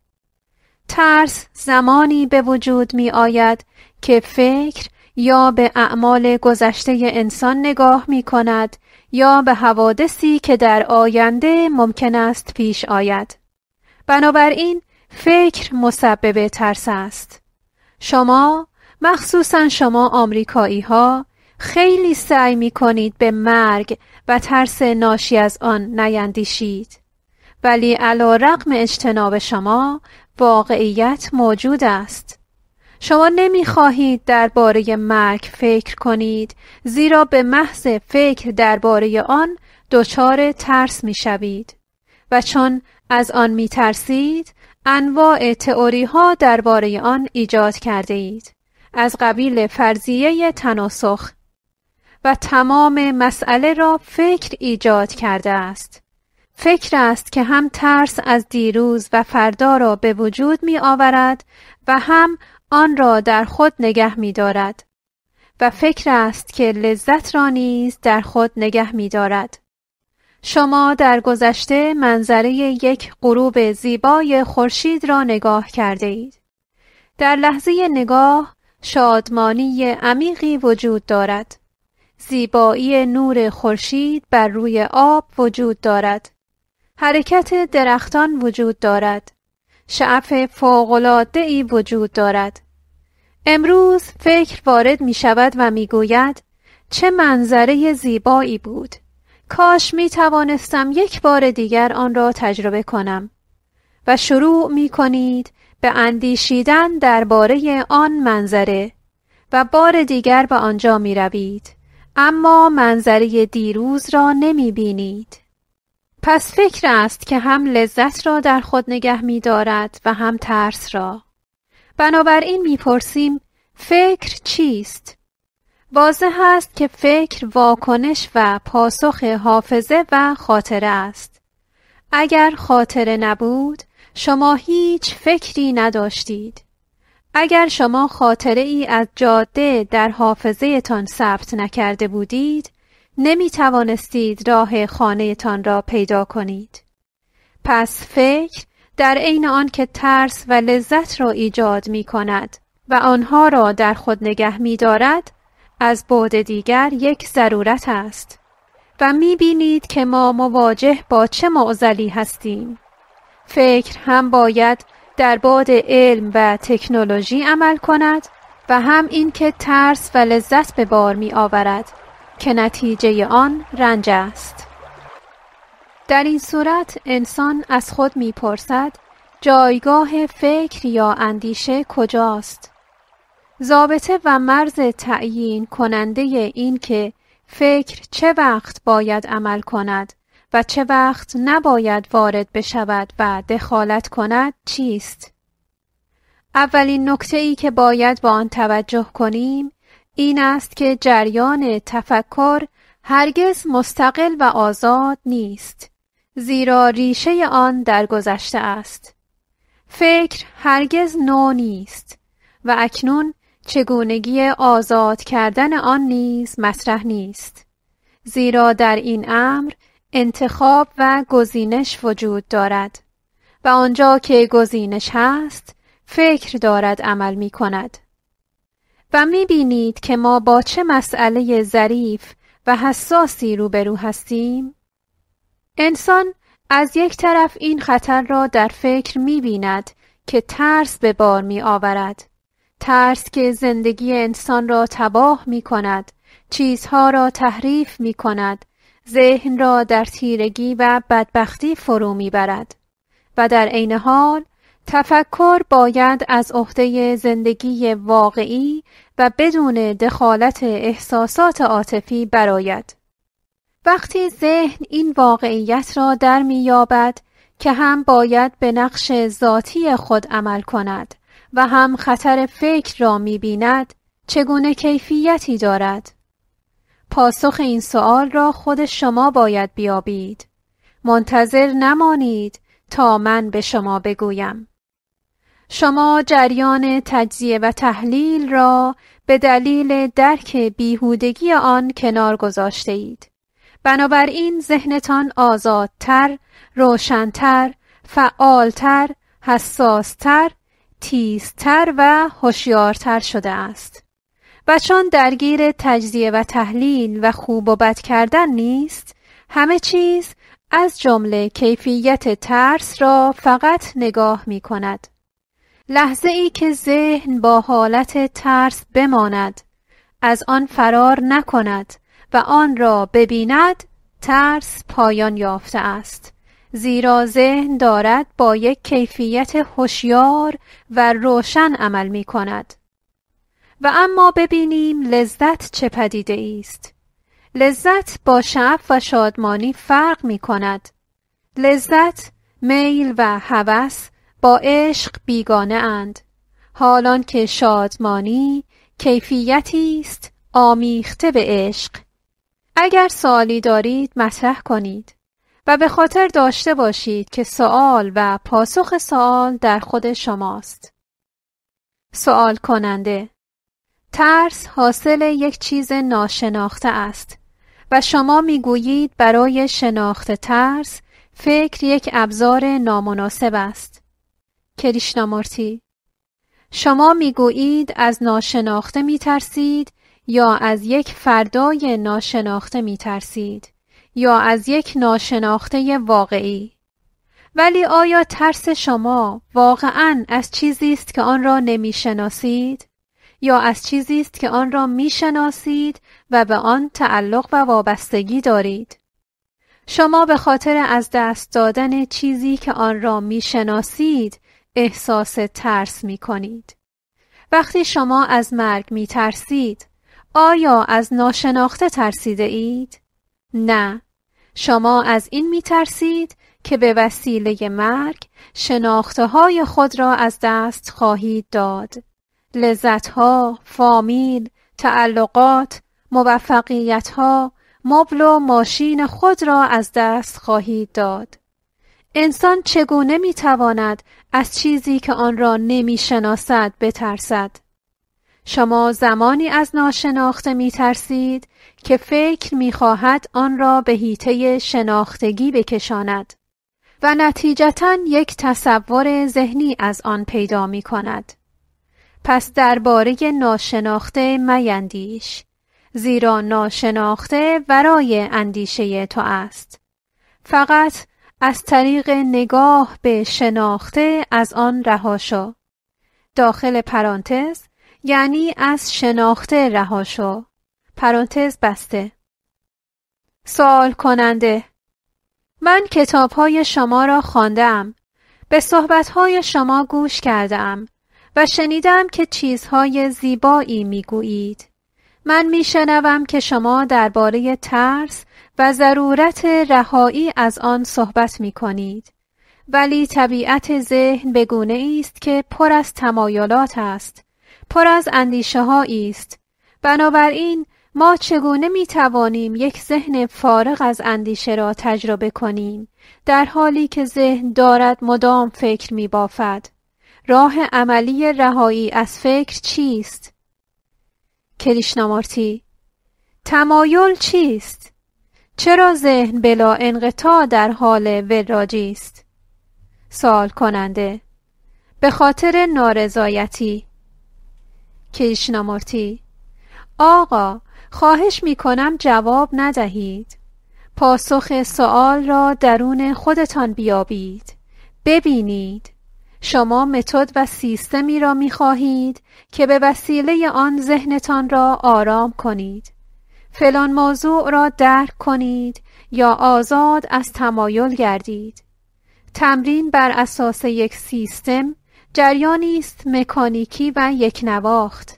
ترس زمانی به وجود می آید که فکر یا به اعمال گذشته انسان نگاه می کند یا به حوادثی که در آینده ممکن است پیش آید. بنابراین فکر مسبب ترس است. شما مخصوصا شما آمریکایی ها خیلی سعی می کنید به مرگ و ترس ناشی از آن نیندیشید. ولی علا رقم اجتناب شما واقعیت موجود است. شما نمیخواهید درباره مرگ فکر کنید زیرا به محض فکر درباره آن دچار ترس میشوید و چون از آن ترسید انواع تئوری ها درباره آن ایجاد کرده اید از قبیل فرضیه تناسخ و تمام مسئله را فکر ایجاد کرده است فکر است که هم ترس از دیروز و فردا را به وجود می آورد و هم آن را در خود نگه می دارد و فکر است که لذت را نیز در خود نگه می دارد. شما در گذشته منظره یک غروب زیبای خورشید را نگاه کرده اید. در لحظه نگاه شادمانی عمیقی وجود دارد. زیبایی نور خورشید بر روی آب وجود دارد. حرکت درختان وجود دارد. شعف فوقلاده ای وجود دارد. امروز فکر وارد می شود و می گوید چه منظره زیبایی بود. کاش می توانستم یک بار دیگر آن را تجربه کنم. و شروع می کنید به اندیشیدن درباره آن منظره و بار دیگر به آنجا می روید. اما منظره دیروز را نمی بینید. پس فکر است که هم لذت را در خود نگه می دارد و هم ترس را بنابراین پرسیم فکر چیست؟ واضح است که فکر واکنش و پاسخ حافظه و خاطره است اگر خاطره نبود شما هیچ فکری نداشتید اگر شما خاطره ای از جاده در حافظه تان ثبت نکرده بودید نمی توانستید راه خانهتان را پیدا کنید پس فکر در عین که ترس و لذت را ایجاد می کند و آنها را در خود نگه می دارد از بعد دیگر یک ضرورت است و می بینید که ما مواجه با چه معزلی هستیم فکر هم باید در باد علم و تکنولوژی عمل کند و هم اینکه ترس و لذت به بار می آورد که نتیجه آن رنج است در این صورت انسان از خود میپرسد جایگاه فکر یا اندیشه کجاست ضابطه و مرز تعیین کننده این که فکر چه وقت باید عمل کند و چه وقت نباید وارد بشود و دخالت کند چیست؟ اولین نکته ای که باید به با آن توجه کنیم این است که جریان تفکر هرگز مستقل و آزاد نیست زیرا ریشه آن در گذشته است فکر هرگز نو نیست و اکنون چگونگی آزاد کردن آن نیز مطرح نیست زیرا در این امر انتخاب و گزینش وجود دارد و آنجا که گزینش هست فکر دارد عمل می کند و می بینید که ما با چه مسئله ظریف و حساسی روبرو هستیم؟ انسان از یک طرف این خطر را در فکر می بیند که ترس به بار می آورد. ترس که زندگی انسان را تباه می کند، چیزها را تحریف می کند، ذهن را در تیرگی و بدبختی فرو می برد. و در عین حال تفکر باید از عهده زندگی واقعی و بدون دخالت احساسات عاطفی برآید. وقتی ذهن این واقعیت را در می‌یابد که هم باید به نقش ذاتی خود عمل کند و هم خطر فکر را میبیند چگونه کیفیتی دارد؟ پاسخ این سوال را خود شما باید بیابید. منتظر نمانید تا من به شما بگویم. شما جریان تجزیه و تحلیل را به دلیل درک بیهودگی آن کنار گذاشته اید. بنابراین ذهنتان آزادتر، روشنتر، فعالتر، حساستر، تیزتر و هوشیارتر شده است. و چون درگیر تجزیه و تحلیل و خوب و بد کردن نیست، همه چیز از جمله کیفیت ترس را فقط نگاه می کند. لحظه ای که ذهن با حالت ترس بماند از آن فرار نکند و آن را ببیند ترس پایان یافته است زیرا ذهن دارد با یک کیفیت هوشیار و روشن عمل می کند و اما ببینیم لذت چه پدیده است لذت با شعف و شادمانی فرق می کند لذت میل و هوس با عشق بیگانه اند حالان که شادمانی کیفیتی است آمیخته به عشق اگر سوالی دارید مطرح کنید و به خاطر داشته باشید که سوال و پاسخ سوال در خود شماست سوال کننده ترس حاصل یک چیز ناشناخته است و شما میگویید برای شناخت ترس فکر یک ابزار نامناسب است کریشنامورتی شما میگویید از ناشناخته میترسید یا از یک فردای ناشناخته میترسید یا از یک ناشناخته واقعی ولی آیا ترس شما واقعا از چیزی است که آن را نمیشناسید یا از چیزی است که آن را میشناسید و به آن تعلق و وابستگی دارید شما به خاطر از دست دادن چیزی که آن را میشناسید احساس ترس می کنید. وقتی شما از مرگ می ترسید آیا از ناشناخته ترسیده اید؟ نه شما از این می ترسید که به وسیله مرگ شناخته های خود را از دست خواهید داد لذتها، فامیل، تعلقات، ها مبل و ماشین خود را از دست خواهید داد انسان چگونه تواند از چیزی که آن را نمیشناسد بترسد شما زمانی از ناشناخته ترسید که فکر خواهد آن را به هیته شناختگی بکشاند و نتیجتا یک تصور ذهنی از آن پیدا می کند. پس درباره ناشناخته میندیش زیرا ناشناخته ورای اندیشه تو است فقط از طریق نگاه به شناخته از آن شو. داخل پرانتز یعنی از شناخته رهاشو پرانتز بسته سوال کننده من کتاب های شما را خواندم به صحبت های شما گوش کردم و شنیدم که چیزهای زیبایی میگویید من میشنوم که شما درباره ترس و ضرورت رهایی از آن صحبت می کنید. ولی طبیعت ذهن بگونه است که پر از تمایلات است، پر از اندیشه است. بنابراین ما چگونه می توانیم یک ذهن فارغ از اندیشه را تجربه کنیم در حالی که ذهن دارد مدام فکر می بافد؟ راه عملی رهایی از فکر چیست؟ کلیشنامارتی تمایل چیست؟ چرا ذهن بلا انقطاع در حال وراجی است کننده به خاطر نارضایتی کریشنامورتی آقا خواهش می کنم جواب ندهید پاسخ سوال را درون خودتان بیابید ببینید شما متد و سیستمی را می خواهید که به وسیله آن ذهنتان را آرام کنید فلان موضوع را درک کنید یا آزاد از تمایل گردید تمرین بر اساس یک سیستم جریانی است مکانیکی و یک نواخت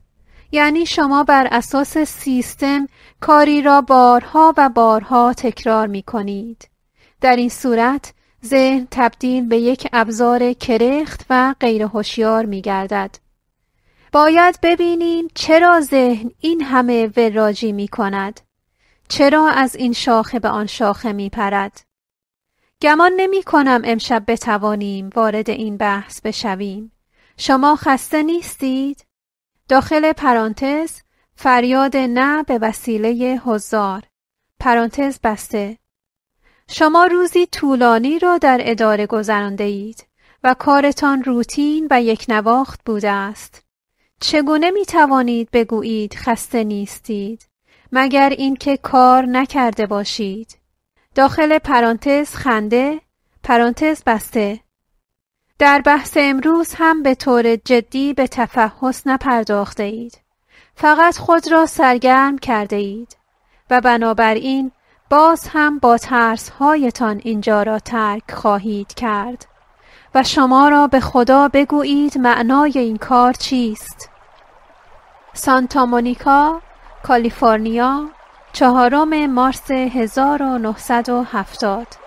یعنی شما بر اساس سیستم کاری را بارها و بارها تکرار می کنید در این صورت ذهن تبدیل به یک ابزار کرخت و غیر می گردد باید ببینیم چرا ذهن این همه وراجی می کند. چرا از این شاخه به آن شاخه می پرد. گمان نمی کنم امشب بتوانیم وارد این بحث بشویم. شما خسته نیستید؟ داخل پرانتز فریاد نه به وسیله هزار پرانتز بسته شما روزی طولانی را در اداره گذرانده اید و کارتان روتین و یک نواخت بوده است. چگونه می توانید بگویید خسته نیستید مگر اینکه کار نکرده باشید داخل پرانتز خنده پرانتز بسته در بحث امروز هم به طور جدی به تفحص نپرداخته اید فقط خود را سرگرم کرده اید و بنابراین باز هم با ترس هایتان اینجا را ترک خواهید کرد و شما را به خدا بگویید معنای این کار چیست؟ سانتا مونیکا، کالیفرنیا، چهارم مارس 1970